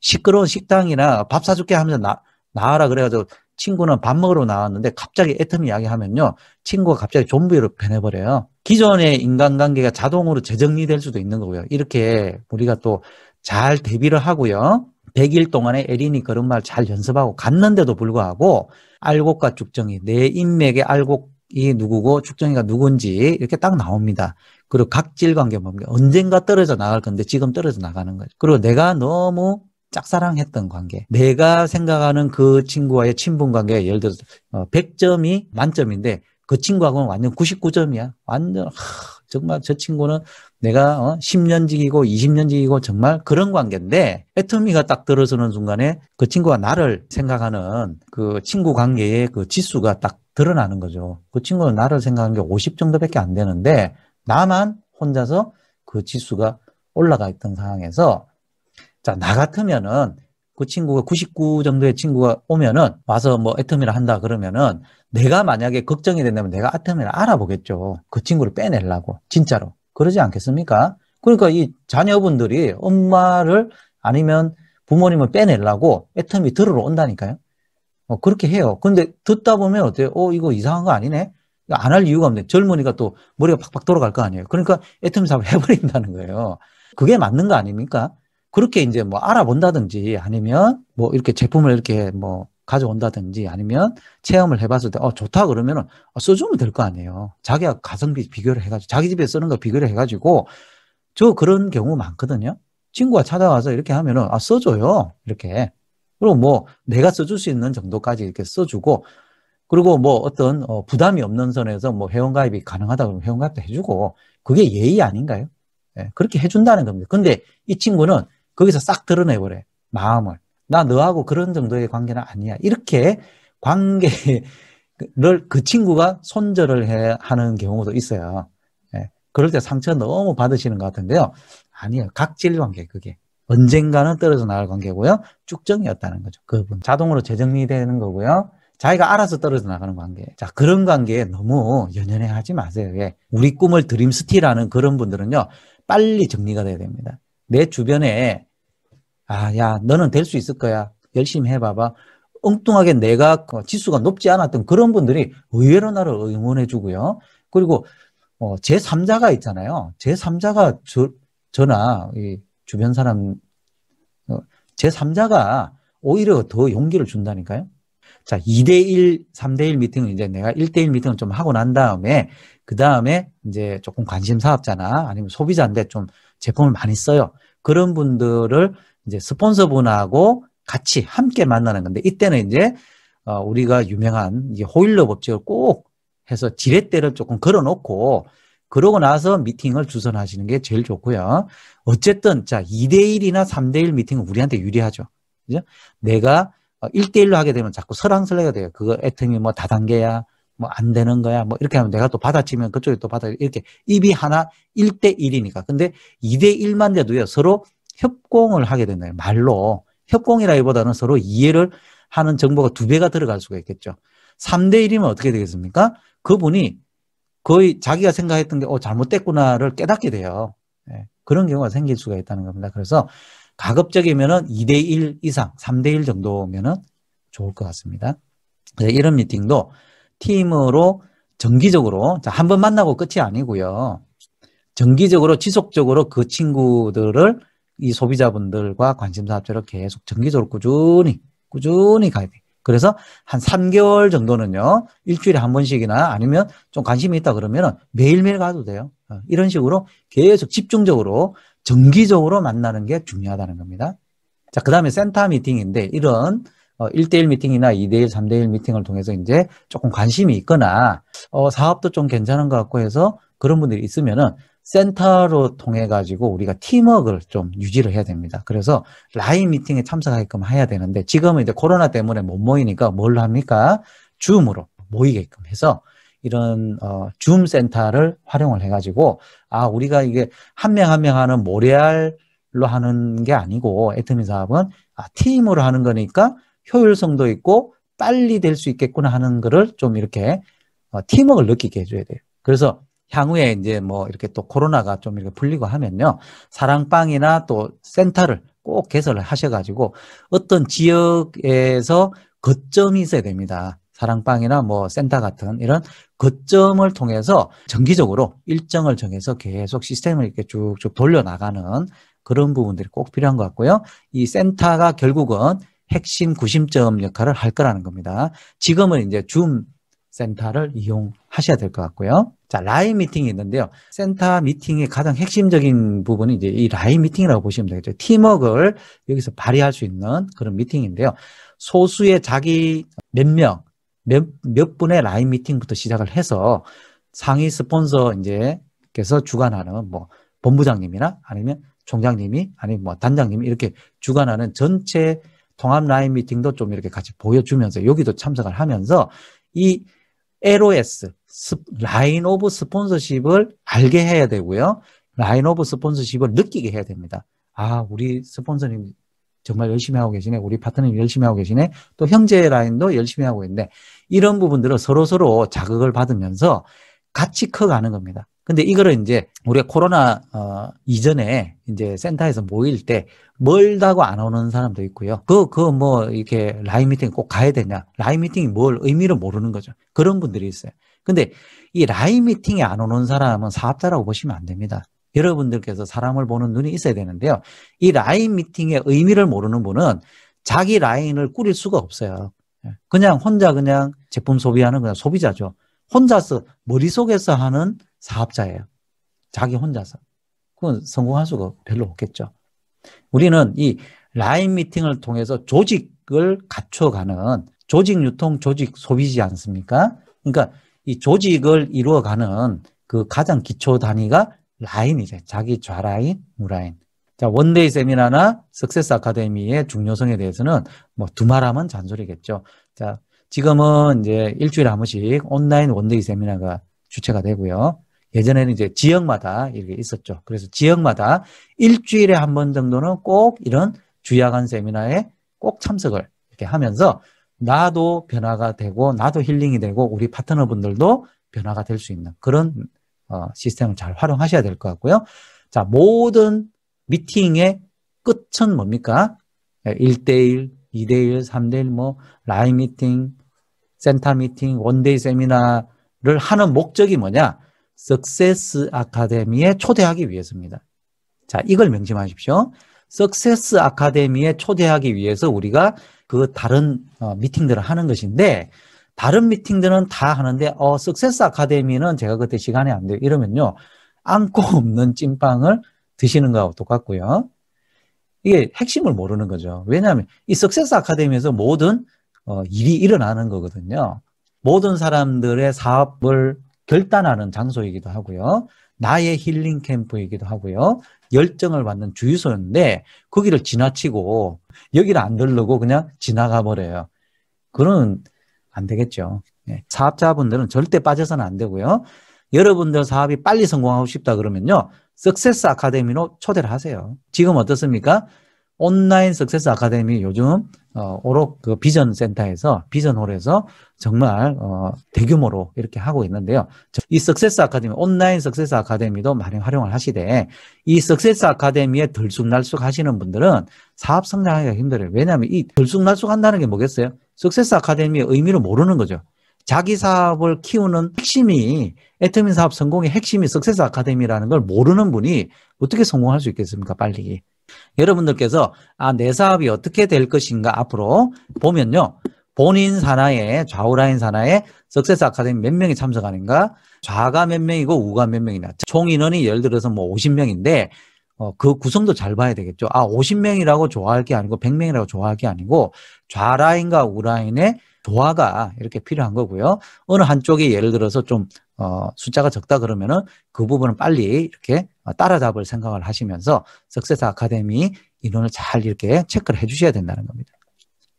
시끄러운 식당이나 밥 사줄게 하면서 나, 나와라 그래가지고 친구는 밥 먹으러 나왔는데 갑자기 애터미 이야기하면요 친구가 갑자기 좀비로 변해버려요. 기존의 인간관계가 자동으로 재정리될 수도 있는 거고요. 이렇게 우리가 또 잘 대비를 하고요. 100일 동안에 에린이 그런 말를잘 연습하고 갔는데도 불구하고 알곡과 죽정이 내 인맥의 알곡이 누구고 죽정이가 누군지 이렇게 딱 나옵니다. 그리고 각질 관계 뭡니까? 뭐 언젠가 떨어져 나갈 건데 지금 떨어져 나가는 거죠. 그리고 내가 너무 짝사랑했던 관계. 내가 생각하는 그 친구와의 친분 관계, 예를 들어서 100점이 어, 만점인데 그 친구하고는 완전 99점이야. 완전, 하, 정말 저 친구는 내가 어, 10년 지기고 20년 지기고 정말 그런 관계인데 애터미가 딱 들어서는 순간에 그 친구가 나를 생각하는 그 친구 관계의 그 지수가 딱 드러나는 거죠. 그 친구는 나를 생각하는 게50 정도밖에 안 되는데 나만 혼자서 그 지수가 올라가 있던 상황에서 자, 나 같으면은 그 친구가 99 정도의 친구가 오면은 와서 뭐 애터미를 한다 그러면은 내가 만약에 걱정이 된다면 내가 애터미를 알아보겠죠. 그 친구를 빼내려고 진짜로. 그러지 않겠습니까? 그러니까 이 자녀분들이 엄마를 아니면 부모님을 빼내려고 애텀이 들으러 온다니까요. 어, 그렇게 해요. 근데 듣다 보면 어때요? 어, 이거 이상한 거 아니네? 안 할 이유가 없네. 젊은이가 또 머리가 팍팍 돌아갈 거 아니에요. 그러니까 애텀 사업을 해버린다는 거예요. 그게 맞는 거 아닙니까? 그렇게 이제 뭐 알아본다든지 아니면 뭐 이렇게 제품을 이렇게 뭐 가져온다든지 아니면 체험을 해봤을 때 어, 좋다 그러면은 어, 써주면 될 거 아니에요. 자기가 가성비 비교를 해가지고 자기 집에 쓰는 거 비교를 해가지고 저 그런 경우 많거든요. 친구가 찾아와서 이렇게 하면은 아 써줘요 이렇게. 그리고 뭐 내가 써줄 수 있는 정도까지 이렇게 써주고 그리고 뭐 어떤 어, 부담이 없는 선에서 뭐 회원가입이 가능하다 그러면 회원가입도 해주고 그게 예의 아닌가요? 예, 그렇게 해준다는 겁니다. 근데 이 친구는 거기서 싹 드러내버려 마음을. 나 너하고 그런 정도의 관계는 아니야. 이렇게 관계를 그 친구가 손절을 해 하는 경우도 있어요. 예. 그럴 때 상처 너무 받으시는 것 같은데요. 아니에요. 각질 관계 그게. 언젠가는 떨어져 나갈 관계고요. 쭉정이었다는 거죠. 그분 자동으로 재정리되는 거고요. 자기가 알아서 떨어져 나가는 관계. 자, 그런 관계에 너무 연연해 하지 마세요. 예. 우리 꿈을 드림스티라는 그런 분들은요. 빨리 정리가 돼야 됩니다. 내 주변에 아, 야, 너는 될 수 있을 거야. 열심히 해봐봐. 엉뚱하게 내가 그 지수가 높지 않았던 그런 분들이 의외로 나를 응원해주고요. 그리고 어, 제3자가 있잖아요. 제3자가 저, 나이 주변 사람, 어, 제3자가 오히려 더 용기를 준다니까요. 자, 2대1, 3대1 미팅은 이제 내가 1대1 미팅을 좀 하고 난 다음에, 그 다음에 이제 조금 관심 사업자나 아니면 소비자인데 좀 제품을 많이 써요. 그런 분들을 이제 스폰서분하고 같이 함께 만나는 건데 이때는 이제 어, 우리가 유명한 이제 호일러 법칙을 꼭 해서 지렛대를 조금 걸어놓고 그러고 나서 미팅을 주선하시는 게 제일 좋고요. 어쨌든 자 2대1이나 3대1 미팅은 우리한테 유리하죠. 그죠? 내가 1대1로 어, 하게 되면 자꾸 서랑설레가 돼요. 그거 애통이 뭐 다단계야, 뭐 안 되는 거야, 뭐 이렇게 하면 내가 또 받아치면 그쪽이 또 받아 이렇게 입이 하나 1대1이니까. 근데 2대1만 돼도요. 서로 협공을 하게 된다. 말로 협공이라기보다는 서로 이해를 하는 정보가 두 배가 들어갈 수가 있겠죠. 3대 1이면 어떻게 되겠습니까? 그분이 거의 자기가 생각했던 게 어, 잘못됐구나를 깨닫게 돼요. 네. 그런 경우가 생길 수가 있다는 겁니다. 그래서 가급적이면은 2대 1 이상, 3대 1정도면 좋을 것 같습니다. 이런 미팅도 팀으로 정기적으로 한 번 만나고 끝이 아니고요. 정기적으로 지속적으로 그 친구들을 이 소비자분들과 관심사 업체를 계속 정기적으로 꾸준히 꾸준히 가야 돼. 그래서 한 3개월 정도는요. 일주일에 한 번씩이나 아니면 좀 관심이 있다 그러면 매일매일 가도 돼요. 어, 이런 식으로 계속 집중적으로 정기적으로 만나는 게 중요하다는 겁니다. 자, 그다음에 센터 미팅인데 이런 어, 일대일 미팅이나 이대일삼대일 미팅을 통해서 이제 조금 관심이 있거나 어, 사업도 좀 괜찮은 것 같고 해서 그런 분들이 있으면은 센터로 통해 가지고 우리가 팀워크를 좀 유지를 해야 됩니다. 그래서 라인 미팅에 참석하게끔 해야 되는데 지금은 이제 코로나 때문에 못 모이니까 뭘로 합니까? 줌으로 모이게끔 해서 이런 어, 줌 센터를 활용을 해 가지고 아 우리가 이게 한 명 한명 한명 하는 모래알로 하는 게 아니고 애트미 사업은 아, 팀으로 하는 거니까 효율성도 있고 빨리 될 수 있겠구나 하는 거를 좀 이렇게 어, 팀워크를 느끼게 해줘야 돼요. 그래서 향후에 이제 뭐 이렇게 또 코로나가 좀 이렇게 풀리고 하면요. 사랑방이나 또 센터를 꼭 개설을 하셔가지고 어떤 지역에서 거점이 있어야 됩니다. 사랑방이나 뭐 센터 같은 이런 거점을 통해서 정기적으로 일정을 정해서 계속 시스템을 이렇게 쭉쭉 돌려나가는 그런 부분들이 꼭 필요한 것 같고요. 이 센터가 결국은 핵심 구심점 역할을 할 거라는 겁니다. 지금은 이제 줌 센터를 이용하셔야 될 것 같고요. 자, 라인 미팅이 있는데요. 센터 미팅의 가장 핵심적인 부분이 이제 이 라인 미팅이라고 보시면 되겠죠. 팀워크를 여기서 발휘할 수 있는 그런 미팅인데요. 소수의 자기 몇 명, 몇, 몇 분의 라인 미팅부터 시작을 해서 상위 스폰서 이제께서 주관하는 뭐 본부장님이나 아니면 총장님이 아니면 뭐 단장님이 이렇게 주관하는 전체 통합 라인 미팅도 좀 이렇게 같이 보여주면서 여기도 참석을 하면서 이 LOS, 라인 오브 스폰서십을 알게 해야 되고요. 라인 오브 스폰서십을 느끼게 해야 됩니다. 아, 우리 스폰서님 정말 열심히 하고 계시네. 우리 파트너님 열심히 하고 계시네. 또 형제 라인도 열심히 하고 있는데 이런 부분들을 서로서로 자극을 받으면서 같이 커가는 겁니다. 근데 이거를 이제 우리가 코로나 어, 이전에 이제 센터에서 모일 때 멀다고 안 오는 사람도 있고요. 그 그 뭐 이렇게 라인 미팅 꼭 가야 되냐? 라인 미팅이 뭘 의미를 모르는 거죠. 그런 분들이 있어요. 근데 이 라인 미팅이안 오는 사람은 사업자라고 보시면 안 됩니다. 여러분들께서 사람을 보는 눈이 있어야 되는데요. 이 라인 미팅의 의미를 모르는 분은 자기 라인을 꾸릴 수가 없어요. 예. 그냥 혼자 그냥 제품 소비하는 그냥 소비자죠. 혼자서 머릿속에서 하는 사업자예요. 자기 혼자서. 그건 성공할 수가 별로 없겠죠. 우리는 이 라인 미팅을 통해서 조직을 갖춰가는 조직 유통, 조직 소비지 않습니까? 그러니까 이 조직을 이루어가는 그 가장 기초 단위가 라인이래. 자기 좌라인, 우라인. 자, 원데이 세미나나 석세스 아카데미의 중요성에 대해서는 뭐 두말하면 잔소리겠죠. 자, 지금은 이제 일주일에 한 번씩 온라인 원데이 세미나가 주최가 되고요. 예전에는 이제 지역마다 이렇게 있었죠. 그래서 지역마다 일주일에 한 번 정도는 꼭 이런 주야간 세미나에 꼭 참석을 이렇게 하면서 나도 변화가 되고 나도 힐링이 되고 우리 파트너분들도 변화가 될 수 있는 그런 어, 시스템을 잘 활용하셔야 될 것 같고요. 자, 모든 미팅의 끝은 뭡니까? 1대1, 2대1, 3대1, 뭐, 라인 미팅, 센터 미팅, 원데이 세미나를 하는 목적이 뭐냐? 석세스 아카데미에 초대하기 위해서입니다. 자, 이걸 명심하십시오. 석세스 아카데미에 초대하기 위해서 우리가 그 다른 어, 미팅들을 하는 것인데 다른 미팅들은 다 하는데 어 석세스 아카데미는 제가 그때 시간이 안 돼요. 이러면요. 안고 없는 찐빵을 드시는 거하고 똑같고요. 이게 핵심을 모르는 거죠. 왜냐하면 이 석세스 아카데미에서 모든 어, 일이 일어나는 거거든요. 모든 사람들의 사업을 결단하는 장소이기도 하고요. 나의 힐링 캠프이기도 하고요. 열정을 받는 주유소였는데 거기를 지나치고 여기를 안 들르고 그냥 지나가 버려요. 그건 안 되겠죠. 예, 사업자분들은 절대 빠져서는 안 되고요. 여러분들 사업이 빨리 성공하고 싶다 그러면요. 석세스 아카데미로 초대를 하세요. 지금 어떻습니까? 온라인 석세스 아카데미 요즘 어, 오록 그 비전 센터에서 비전홀에서 정말 어, 대규모로 이렇게 하고 있는데요. 이 석세스 아카데미 온라인 석세스 아카데미도 많이 활용을 하시되 이 석세스 아카데미에 들쑥날쑥 하시는 분들은 사업 성장하기가 힘들어요. 왜냐하면 이 들쑥날쑥 한다는 게 뭐겠어요? 석세스 아카데미의 의미를 모르는 거죠. 자기 사업을 키우는 핵심이 애터민 사업 성공의 핵심이 석세스 아카데미라는 걸 모르는 분이 어떻게 성공할 수 있겠습니까? 빨리. 여러분들께서 아, 내 사업이 어떻게 될 것인가 앞으로 보면요. 본인 산하에 좌우라인 산하에 석세스 아카데미 몇 명이 참석하는가 좌가 몇 명이고 우가 몇 명이냐 총 인원이 예를 들어서 뭐 50명인데 어, 그 구성도 잘 봐야 되겠죠 아 50명이라고 좋아할 게 아니고 100명이라고 좋아할 게 아니고 좌라인과 우라인의 조화가 이렇게 필요한 거고요 어느 한쪽이 예를 들어서 좀 어, 숫자가 적다 그러면은 그 부분은 빨리 이렇게 어, 따라잡을 생각을 하시면서 석세스 아카데미 인원을 잘 이렇게 체크를 해 주셔야 된다는 겁니다.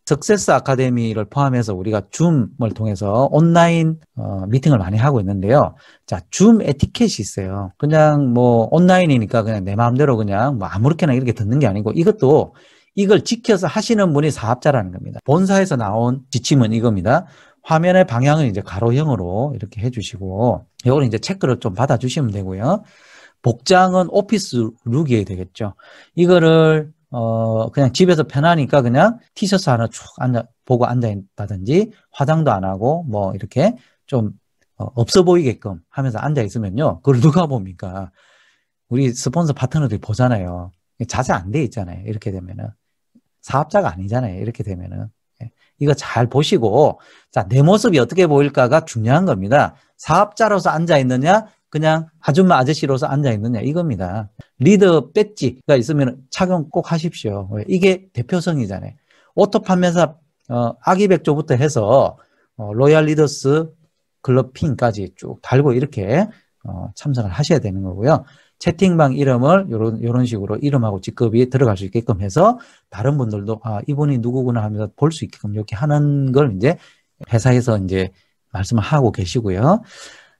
석세스 아카데미를 포함해서 우리가 줌을 통해서 온라인 어, 미팅을 많이 하고 있는데요. 자, 줌 에티켓이 있어요. 그냥 뭐 온라인이니까 그냥 내 마음대로 그냥 뭐 아무렇게나 이렇게 듣는 게 아니고 이것도 이걸 지켜서 하시는 분이 사업자라는 겁니다. 본사에서 나온 지침은 이겁니다. 화면의 방향은 이제 가로형으로 이렇게 해주시고, 이걸 이제 체크를 좀 받아주시면 되고요. 복장은 오피스 룩이 되겠죠. 이거를 어 그냥 집에서 편하니까 그냥 티셔츠 하나 쭉 앉아 보고 앉아 있다든지 화장도 안 하고 뭐 이렇게 좀 어, 없어 보이게끔 하면서 앉아 있으면요. 그걸 누가 봅니까? 우리 스폰서 파트너들이 보잖아요. 자세 안 돼 있잖아요. 이렇게 되면은 사업자가 아니잖아요. 이렇게 되면은 예. 이거 잘 보시고 자내 모습이 어떻게 보일까가 중요한 겁니다. 사업자로서 앉아 있느냐 그냥 아줌마 아저씨로서 앉아 있느냐 이겁니다. 리더 배지가 있으면 착용 꼭 하십시오. 이게 대표성이잖아요. 오토 판매사 어, 아기백조부터 해서 어, 로얄 리더스 글러핑까지쭉 달고 이렇게 어, 참석을 하셔야 되는 거고요. 채팅방 이름을 이런 이런 식으로 이름하고 직급이 들어갈 수 있게끔 해서 다른 분들도 아 이분이 누구구나 하면서 볼 수 있게끔 이렇게 하는 걸 이제 회사에서 이제 말씀을 하고 계시고요.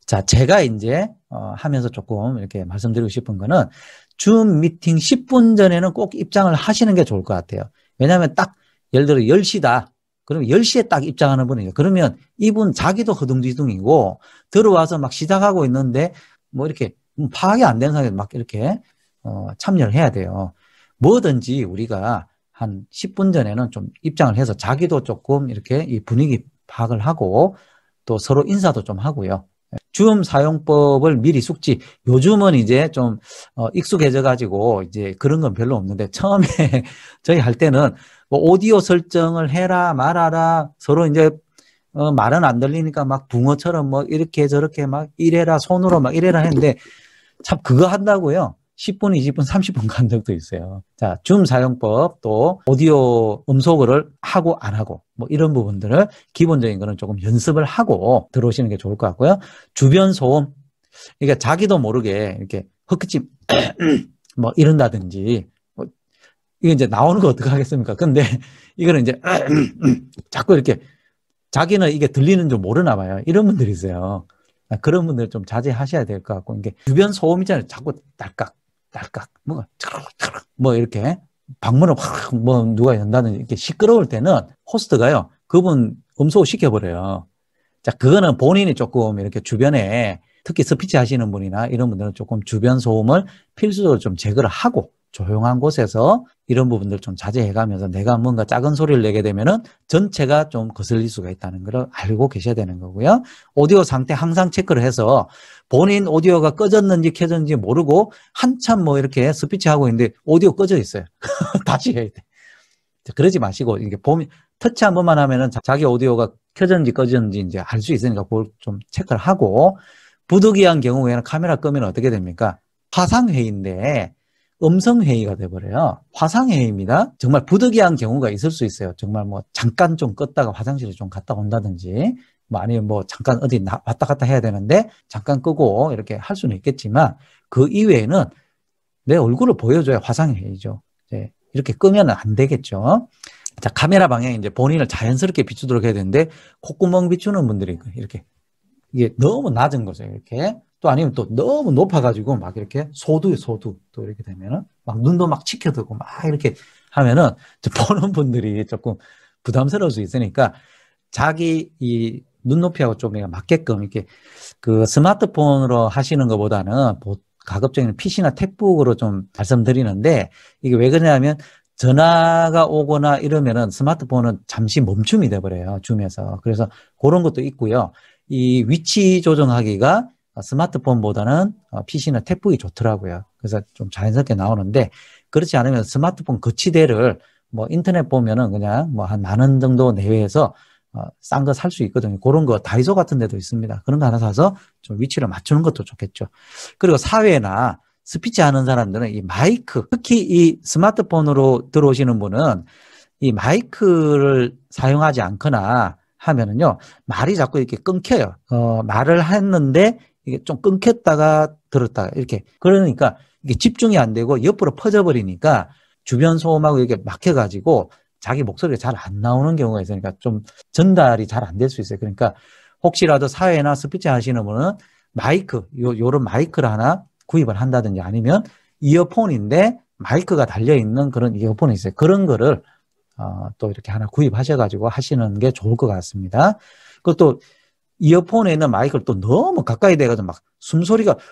자, 제가 이제 어, 하면서 조금 이렇게 말씀드리고 싶은 거는 줌 미팅 10분 전에는 꼭 입장을 하시는 게 좋을 것 같아요. 왜냐하면 딱 예를 들어 10시다. 그럼 10시에 딱 입장하는 분이에요. 그러면 이분 자기도 허둥지둥이고 들어와서 막 시작하고 있는데 뭐 이렇게 음, 파악이 안 되는 상황에서 막 이렇게 어, 참여를 해야 돼요. 뭐든지 우리가 한 10분 전에는 좀 입장을 해서 자기도 조금 이렇게 이 분위기 파악을 하고 또 서로 인사도 좀 하고요. 줌 사용법을 미리 숙지. 요즘은 이제 좀 어, 익숙해져 가지고 이제 그런 건 별로 없는데 처음에 저희 할 때는 뭐 오디오 설정을 해라 말아라 서로 이제 어, 말은 안 들리니까 막 붕어처럼 뭐 이렇게 저렇게 막 이래라 손으로 막 이래라 했는데 참 그거 한다고요. 10분, 20분, 30분 간 적도 있어요. 자, 줌 사용법 또 오디오 음소거를 하고 안 하고 뭐 이런 부분들을 기본적인 거는 조금 연습을 하고 들어오시는 게 좋을 것 같고요. 주변 소음, 그러니까 자기도 모르게 이렇게 헛기침 뭐 이런다든지 뭐 이게 이제 나오는 거 어떡하겠습니까? 근데 이거는 이제 자꾸 이렇게 자기는 이게 들리는 줄 모르나 봐요. 이런 분들이 있어요. 그런 분들 좀 자제하셔야 될 것 같고, 이게 주변 소음이잖아요. 자꾸 딸깍, 딸깍, 뭐, 차락, 뭐, 이렇게 방문을 확, 뭐, 누가 연다는 이렇게 시끄러울 때는 호스트가요, 그분 음소 거 시켜버려요. 자, 그거는 본인이 조금 이렇게 주변에 특히 스피치 하시는 분이나 이런 분들은 조금 주변 소음을 필수적으로 좀 제거를 하고 조용한 곳에서 이런 부분들 좀 자제해가면서 내가 뭔가 작은 소리를 내게 되면은 전체가 좀 거슬릴 수가 있다는 걸 알고 계셔야 되는 거고요. 오디오 상태 항상 체크를 해서 본인 오디오가 꺼졌는지 켜졌는지 모르고 한참 뭐 이렇게 스피치 하고 있는데 오디오 꺼져 있어요. 다시 해야 돼. 그러지 마시고 이게 봄 터치 한 번만 하면은 자기 오디오가 켜졌는지 꺼졌는지 이제 알 수 있으니까 그걸 좀 체크를 하고 부득이한 경우에는 카메라 끄면 어떻게 됩니까? 화상회의인데 음성회의가 돼버려요. 화상회의입니다. 정말 부득이한 경우가 있을 수 있어요. 정말 뭐 잠깐 좀 껐다가 화장실을좀 갔다 온다든지 뭐 아니면 뭐 잠깐 어디 나, 왔다 갔다 해야 되는데 잠깐 끄고 이렇게 할 수는 있겠지만 그 이외에는 내 얼굴을 보여줘야 화상회의죠. 이 이렇게 끄면 안 되겠죠. 자, 카메라 방향에 이제 본인을 자연스럽게 비추도록 해야 되는데 콧구멍 비추는 분들이 이렇게 이게 너무 낮은 거죠. 이렇게 또 아니면 또 너무 높아가지고 막 이렇게 소두 소두 또 이렇게 되면은 막 눈도 막 치켜들고 막 이렇게 하면은 보는 분들이 조금 부담스러울 수 있으니까 자기 이 눈높이하고 좀 맞게끔 이렇게 그 스마트폰으로 하시는 것보다는 가급적이면 PC나 탭북으로 좀 말씀드리는데 이게 왜 그러냐면 전화가 오거나 이러면은 스마트폰은 잠시 멈춤이 돼버려요 줌에서 그래서 그런 것도 있고요 이 위치 조정하기가 아, 스마트폰보다는 PC나 아, 태풍이 좋더라고요. 그래서 좀 자연스럽게 나오는데 그렇지 않으면 스마트폰 거치대를 뭐 인터넷 보면은 그냥 뭐 한 만 원 정도 내외에서 어, 싼거 살 수 있거든요. 그런 거 다이소 같은 데도 있습니다. 그런 거 하나 사서 좀 위치를 맞추는 것도 좋겠죠. 그리고 사회나 스피치 하는 사람들은 이 마이크, 특히 이 스마트폰으로 들어오시는 분은 이 마이크를 사용하지 않거나 하면은요, 말이 자꾸 이렇게 끊겨요. 어, 말을 했는데 이게 좀 끊겼다가 들었다가 이렇게 그러니까 이게 집중이 안 되고 옆으로 퍼져버리니까 주변 소음하고 이게 막혀가지고 자기 목소리가 잘 안 나오는 경우가 있으니까 좀 전달이 잘 안 될 수 있어요. 그러니까 혹시라도 사회나 스피치 하시는 분은 마이크, 요, 요런 마이크를 하나 구입을 한다든지 아니면 이어폰인데 마이크가 달려있는 그런 이어폰이 있어요. 그런 거를 어, 또 이렇게 하나 구입하셔가지고 하시는 게 좋을 것 같습니다. 그것도 이어폰에 있는 마이크를 또 너무 가까이 대가지고 막 숨소리가 푹,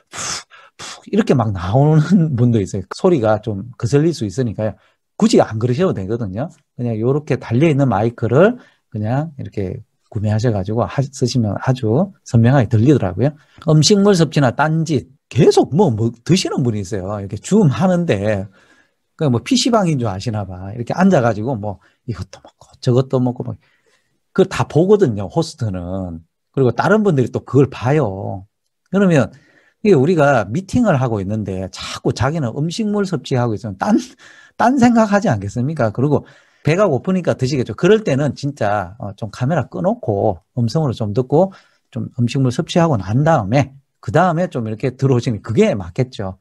푹 이렇게 막 나오는 분도 있어요. 소리가 좀 거슬릴 수 있으니까요. 굳이 안 그러셔도 되거든요. 그냥 이렇게 달려있는 마이크를 그냥 이렇게 구매하셔가지고 하, 쓰시면 아주 선명하게 들리더라고요. 음식물 섭취나 딴짓 계속 뭐, 뭐 드시는 분이 있어요. 이렇게 줌 하는데 그뭐 PC방인 줄 아시나 봐. 이렇게 앉아가지고 뭐 이것도 먹고 저것도 먹고 막 그걸 다 보거든요. 호스트는. 그리고 다른 분들이 또 그걸 봐요. 그러면 이게 우리가 미팅을 하고 있는데 자꾸 자기는 음식물 섭취하고 있으면 딴, 딴 생각하지 않겠습니까? 그리고 배가 고프니까 드시겠죠. 그럴 때는 진짜 어, 좀 카메라 꺼놓고 음성으로 좀 듣고 좀 음식물 섭취하고 난 다음에 그 다음에 좀 이렇게 들어오시는 그게 맞겠죠.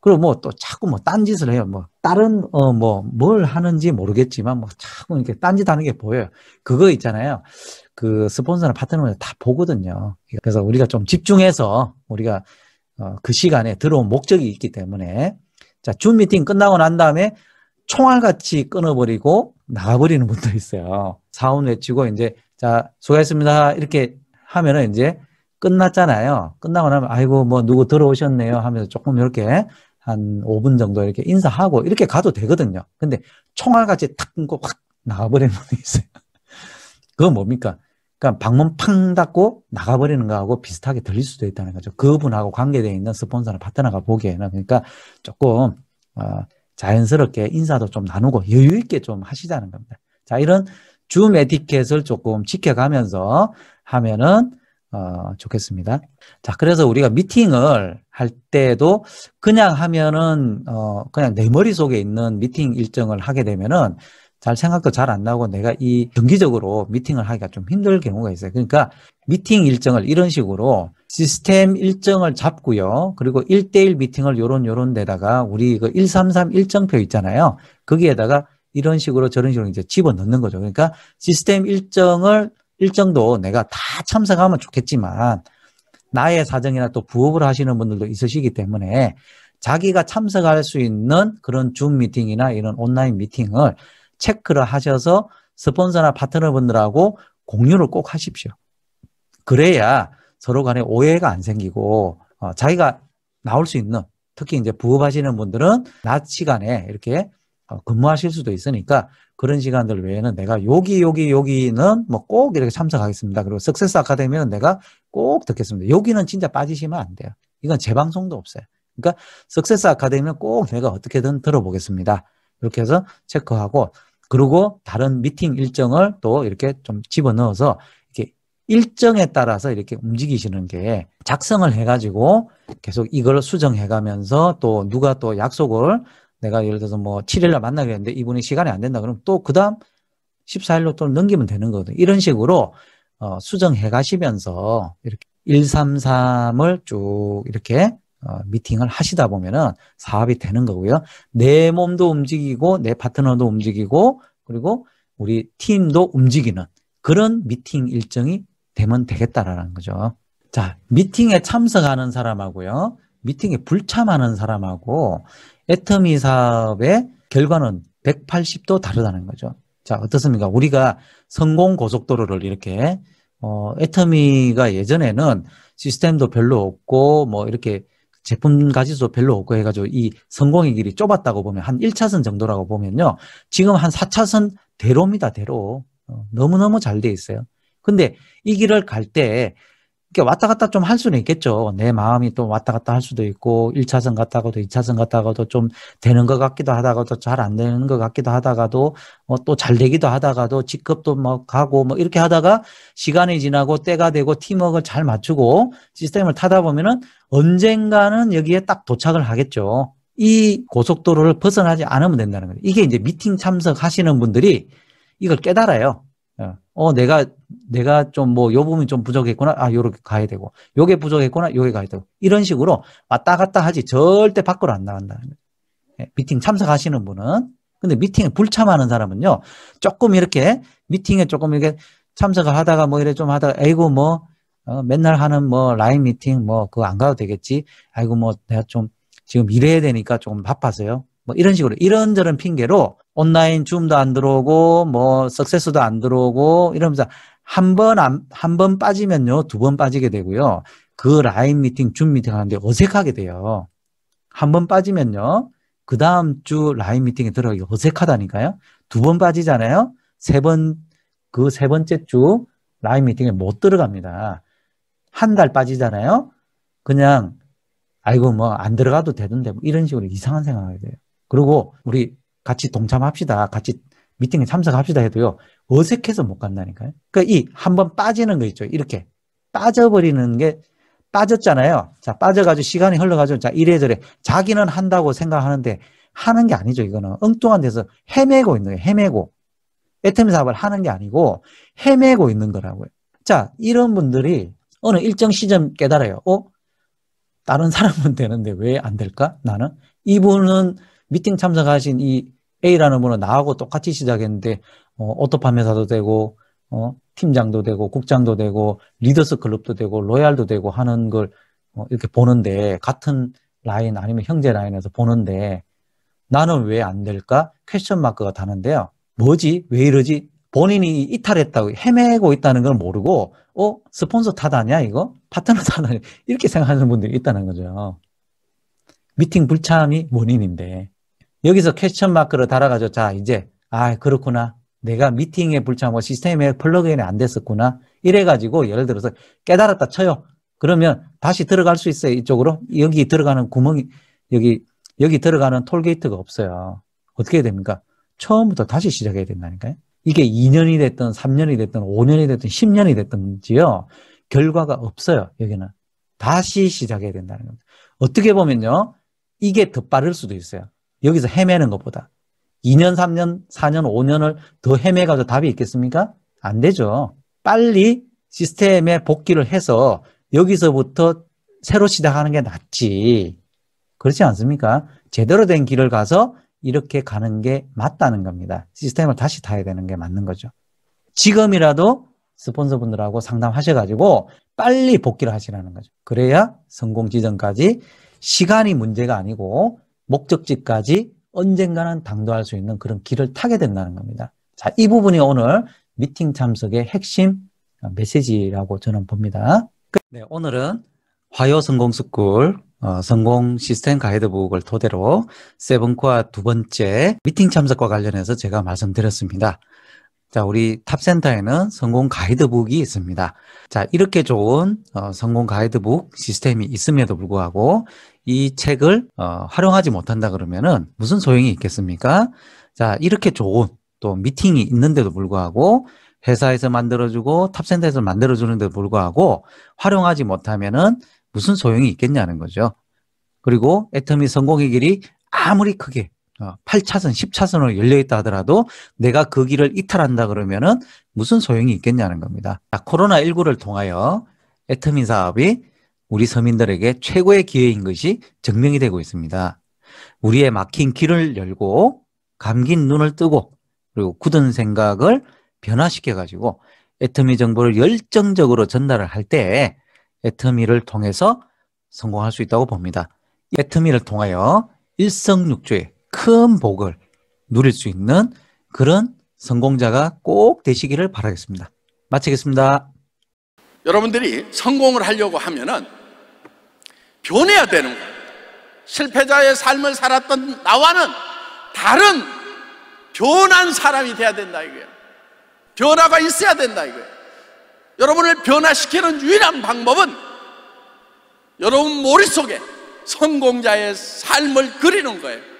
그리고 뭐 또 자꾸 뭐 딴짓을 해요. 뭐 다른 어뭐 뭘 하는지 모르겠지만 뭐 자꾸 이렇게 딴짓하는 게 보여요. 그거 있잖아요. 그 스폰서나 파트너들 다 보거든요. 그래서 우리가 좀 집중해서 우리가 어, 그 시간에 들어온 목적이 있기 때문에 자, 줌 미팅 끝나고 난 다음에 총알같이 끊어버리고 나가버리는 분도 있어요. 사원 외치고 이제 자, 수고했습니다. 이렇게 하면은 이제 끝났잖아요. 끝나고 나면 아이고 뭐 누구 들어오셨네요 하면서 조금 이렇게 한 5분 정도 이렇게 인사하고 이렇게 가도 되거든요. 근데 총알같이 탁 끊고 확 나가버리는 분이 있어요. 그건 뭡니까? 그러니까 방문 팡 닫고 나가버리는 거하고 비슷하게 들릴 수도 있다는 거죠. 그분하고 관계되어 있는 스폰서나 파트너가 보기에는 그러니까 조금 어, 자연스럽게 인사도 좀 나누고 여유 있게 좀 하시자는 겁니다. 자, 이런 줌 에티켓을 조금 지켜가면서 하면은 어, 좋겠습니다. 자, 그래서 우리가 미팅을 할 때도 그냥 하면은, 어, 그냥 내 머릿속에 있는 미팅 일정을 하게 되면은 잘 생각도 잘 안나고 내가 이 정기적으로 미팅을 하기가 좀 힘들 경우가 있어요. 그러니까 미팅 일정을 이런 식으로 시스템 일정을 잡고요. 그리고 일대일 미팅을 요런 요런 데다가 우리 그133 일정표 있잖아요. 거기에다가 이런 식으로 저런 식으로 이제 집어넣는 거죠. 그러니까 시스템 일정을 일정도 내가 다 참석하면 좋겠지만 나의 사정이나 또 부업을 하시는 분들도 있으시기 때문에 자기가 참석할 수 있는 그런 줌 미팅이나 이런 온라인 미팅을 체크를 하셔서 스폰서나 파트너분들하고 공유를 꼭 하십시오. 그래야 서로 간에 오해가 안 생기고 어, 자기가 나올 수 있는 특히 이제 부업하시는 분들은 낮 시간에 이렇게 어, 근무하실 수도 있으니까 그런 시간들 외에는 내가 여기 여기 여기는 뭐 꼭 이렇게 참석하겠습니다. 그리고 석세스 아카데미는 내가 꼭 듣겠습니다. 여기는 진짜 빠지시면 안 돼요. 이건 재방송도 없어요. 그러니까 석세스 아카데미는 꼭 내가 어떻게든 들어보겠습니다. 이렇게 해서 체크하고 그리고 다른 미팅 일정을 또 이렇게 좀 집어넣어서 이렇게 일정에 따라서 이렇게 움직이시는 게 작성을 해가지고 계속 이걸 수정해가면서 또 누가 또 약속을 내가 예를 들어서 뭐 7일날 만나게 했는데 이분이 시간이 안 된다 그러면 또그 다음 14일로 또 넘기면 되는 거거든요. 이런 식으로 어, 수정해 가시면서 이렇게 133을 쭉 이렇게 어, 미팅을 하시다 보면은 사업이 되는 거고요. 내 몸도 움직이고 내 파트너도 움직이고 그리고 우리 팀도 움직이는 그런 미팅 일정이 되면 되겠다라는 거죠. 자, 미팅에 참석하는 사람하고요. 미팅에 불참하는 사람하고 애터미 사업의 결과는 180도 다르다는 거죠. 자, 어떻습니까? 우리가 성공 고속도로를 이렇게 어, 애터미가 예전에는 시스템도 별로 없고 뭐 이렇게 제품 가지도 별로 없고 해가지고 이 성공의 길이 좁았다고 보면 한 1차선 정도라고 보면요. 지금 한 4차선 대로입니다, 대로. 어, 너무너무 잘 돼 있어요. 근데 이 길을 갈때 이게 왔다 갔다 좀 할 수는 있겠죠. 내 마음이 또 왔다 갔다 할 수도 있고, 1차선 갔다가도 2차선 갔다가도 좀 되는 것 같기도 하다가도 잘 안 되는 것 같기도 하다가도, 어, 뭐 또잘 되기도 하다가도 직급도 뭐 가고, 뭐 이렇게 하다가 시간이 지나고 때가 되고 팀워크잘 맞추고 시스템을 타다 보면은 언젠가는 여기에 딱 도착을 하겠죠. 이 고속도로를 벗어나지 않으면 된다는 거예요. 이게 이제 미팅 참석하시는 분들이 이걸 깨달아요. 어, 내가, 내가 좀 뭐, 요 부분이 좀 부족했구나. 아, 요렇게 가야 되고. 요게 부족했구나. 요게 가야 되고. 이런 식으로 왔다 갔다 하지. 절대 밖으로 안 나간다. 예, 미팅 참석하시는 분은. 근데 미팅에 불참하는 사람은요, 조금 이렇게, 미팅에 조금 이렇게 참석을 하다가 뭐 이래 좀 하다가, 에이고 뭐, 어, 맨날 하는 뭐, 라인 미팅 뭐, 그거 안 가도 되겠지. 아이고 뭐, 내가 좀, 지금 일해야 되니까 조금 바빠서요. 뭐, 이런 식으로, 이런저런 핑계로 온라인 줌도 안 들어오고 뭐 석세스도 안 들어오고 이러면서 한 번 한 번 빠지면요 두 번 빠지게 되고요 그 라인 미팅 줌 미팅 하는데 어색하게 돼요 한 번 빠지면요 그 다음 주 라인 미팅에 들어가기 어색하다니까요 두 번 빠지잖아요 세 번 그세 그 번째 주 라인 미팅에 못 들어갑니다 한 달 빠지잖아요 그냥 아이고 뭐 안 들어가도 되던데 뭐 이런 식으로 이상한 생각을해요 그리고 우리 같이 동참합시다. 같이 미팅에 참석합시다 해도요. 어색해서 못 간다니까요. 그러니까 이한번 빠지는 거 있죠. 이렇게 빠져버리는 게 빠졌잖아요. 자, 빠져가지고 시간이 흘러가지고 자, 이래저래 자기는 한다고 생각하는데 하는 게 아니죠. 이거는 엉뚱한 데서 헤매고 있는 거예요. 헤매고. 애템 사업을 하는 게 아니고 헤매고 있는 거라고요. 자, 이런 분들이 어느 일정 시점 깨달아요. 어? 다른 사람은 되는데 왜 안 될까? 나는? 이분은 미팅 참석하신 이 A라는 분은 나하고 똑같이 시작했는데 어, 오토판매사도 되고 어, 팀장도 되고 국장도 되고 리더스 클럽도 되고 로얄도 되고 하는 걸 어, 이렇게 보는데 같은 라인 아니면 형제 라인에서 보는데 나는 왜 안 될까? 퀘션 마크가 다는데요. 뭐지? 왜 이러지? 본인이 이탈했다고 헤매고 있다는 걸 모르고 어? 스폰서 타다냐 이거? 파트너 타다냐 이렇게 생각하는 분들이 있다는 거죠. 미팅 불참이 원인인데 여기서 캐션 마크를 달아가지고 자 이제 아 그렇구나 내가 미팅에 불참하고 시스템에 플러그인이 안 됐었구나 이래가지고 예를 들어서 깨달았다 쳐요 그러면 다시 들어갈 수 있어요 이쪽으로 여기 들어가는 구멍이 여기 여기 들어가는 톨게이트가 없어요 어떻게 됩니까 처음부터 다시 시작해야 된다니까요 이게 2년이 됐든 3년이 됐든 5년이 됐든 10년이 됐든지요 결과가 없어요 여기는 다시 시작해야 된다는 겁니다 어떻게 보면요 이게 더 빠를 수도 있어요 여기서 헤매는 것보다 2년, 3년, 4년, 5년을 더 헤매가지고 답이 있겠습니까? 안 되죠. 빨리 시스템에 복귀를 해서 여기서부터 새로 시작하는 게 낫지. 그렇지 않습니까? 제대로 된 길을 가서 이렇게 가는 게 맞다는 겁니다. 시스템을 다시 타야 되는 게 맞는 거죠. 지금이라도 스폰서분들하고 상담하셔가지고 빨리 복귀를 하시라는 거죠. 그래야 성공 지점까지 시간이 문제가 아니고 목적지까지 언젠가는 당도할 수 있는 그런 길을 타게 된다는 겁니다. 자, 이 부분이 오늘 미팅 참석의 핵심 메시지라고 저는 봅니다. 네, 오늘은 화요 성공 스쿨 어, 성공 시스템 가이드북을 토대로 세븐코아 두 번째 미팅 참석과 관련해서 제가 말씀드렸습니다. 자, 우리 탑센터에는 성공 가이드북이 있습니다. 자, 이렇게 좋은 어, 성공 가이드북 시스템이 있음에도 불구하고 이 책을 어, 활용하지 못한다 그러면은 무슨 소용이 있겠습니까? 자, 이렇게 좋은 또 미팅이 있는데도 불구하고 회사에서 만들어주고 탑센터에서 만들어주는데도 불구하고 활용하지 못하면은 무슨 소용이 있겠냐는 거죠. 그리고 애터미 성공의 길이 아무리 크게 8차선, 어, 10차선으로 열려 있다 하더라도 내가 그 길을 이탈한다 그러면은 무슨 소용이 있겠냐는 겁니다. 코로나19를 통하여 애터민 사업이 우리 서민들에게 최고의 기회인 것이 증명이 되고 있습니다. 우리의 막힌 길을 열고 감긴 눈을 뜨고 그리고 굳은 생각을 변화시켜 가지고 애터미 정보를 열정적으로 전달을 할 때 애터미를 통해서 성공할 수 있다고 봅니다. 애터미를 통하여 일석육조의 큰 복을 누릴 수 있는 그런 성공자가 꼭 되시기를 바라겠습니다. 마치겠습니다. 여러분들이 성공을 하려고 하면은 변해야 되는 거예요. 실패자의 삶을 살았던 나와는 다른 변한 사람이 돼야 된다 이거예요. 변화가 있어야 된다 이거예요. 여러분을 변화시키는 유일한 방법은 여러분 머릿속에 성공자의 삶을 그리는 거예요.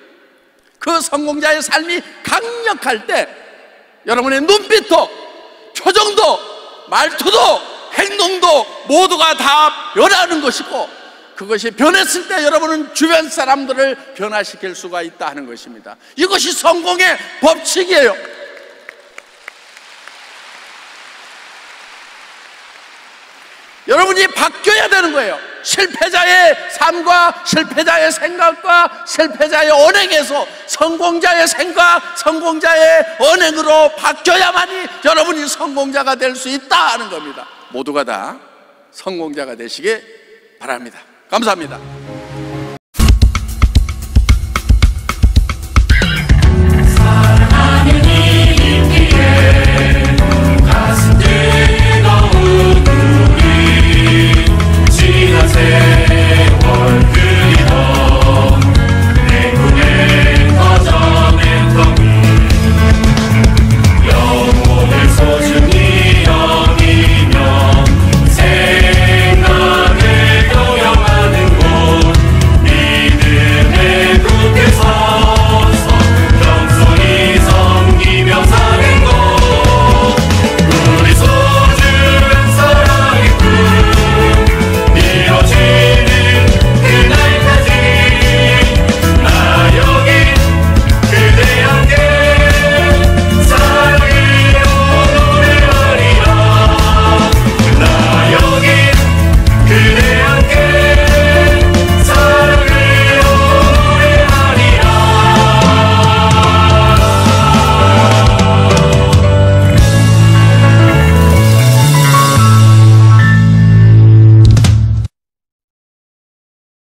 그 성공자의 삶이 강력할 때 여러분의 눈빛도 표정도 말투도 행동도 모두가 다 변하는 것이고 그것이 변했을 때 여러분은 주변 사람들을 변화시킬 수가 있다 하는 것입니다. 이것이 성공의 법칙이에요. 여러분이 바뀌어야 되는 거예요. 실패자의 삶과 실패자의 생각과 실패자의 언행에서 성공자의 생각, 성공자의 언행으로 바뀌어야만이 여러분이 성공자가 될 수 있다 하는 겁니다. 모두가 다 성공자가 되시길 바랍니다. 감사합니다.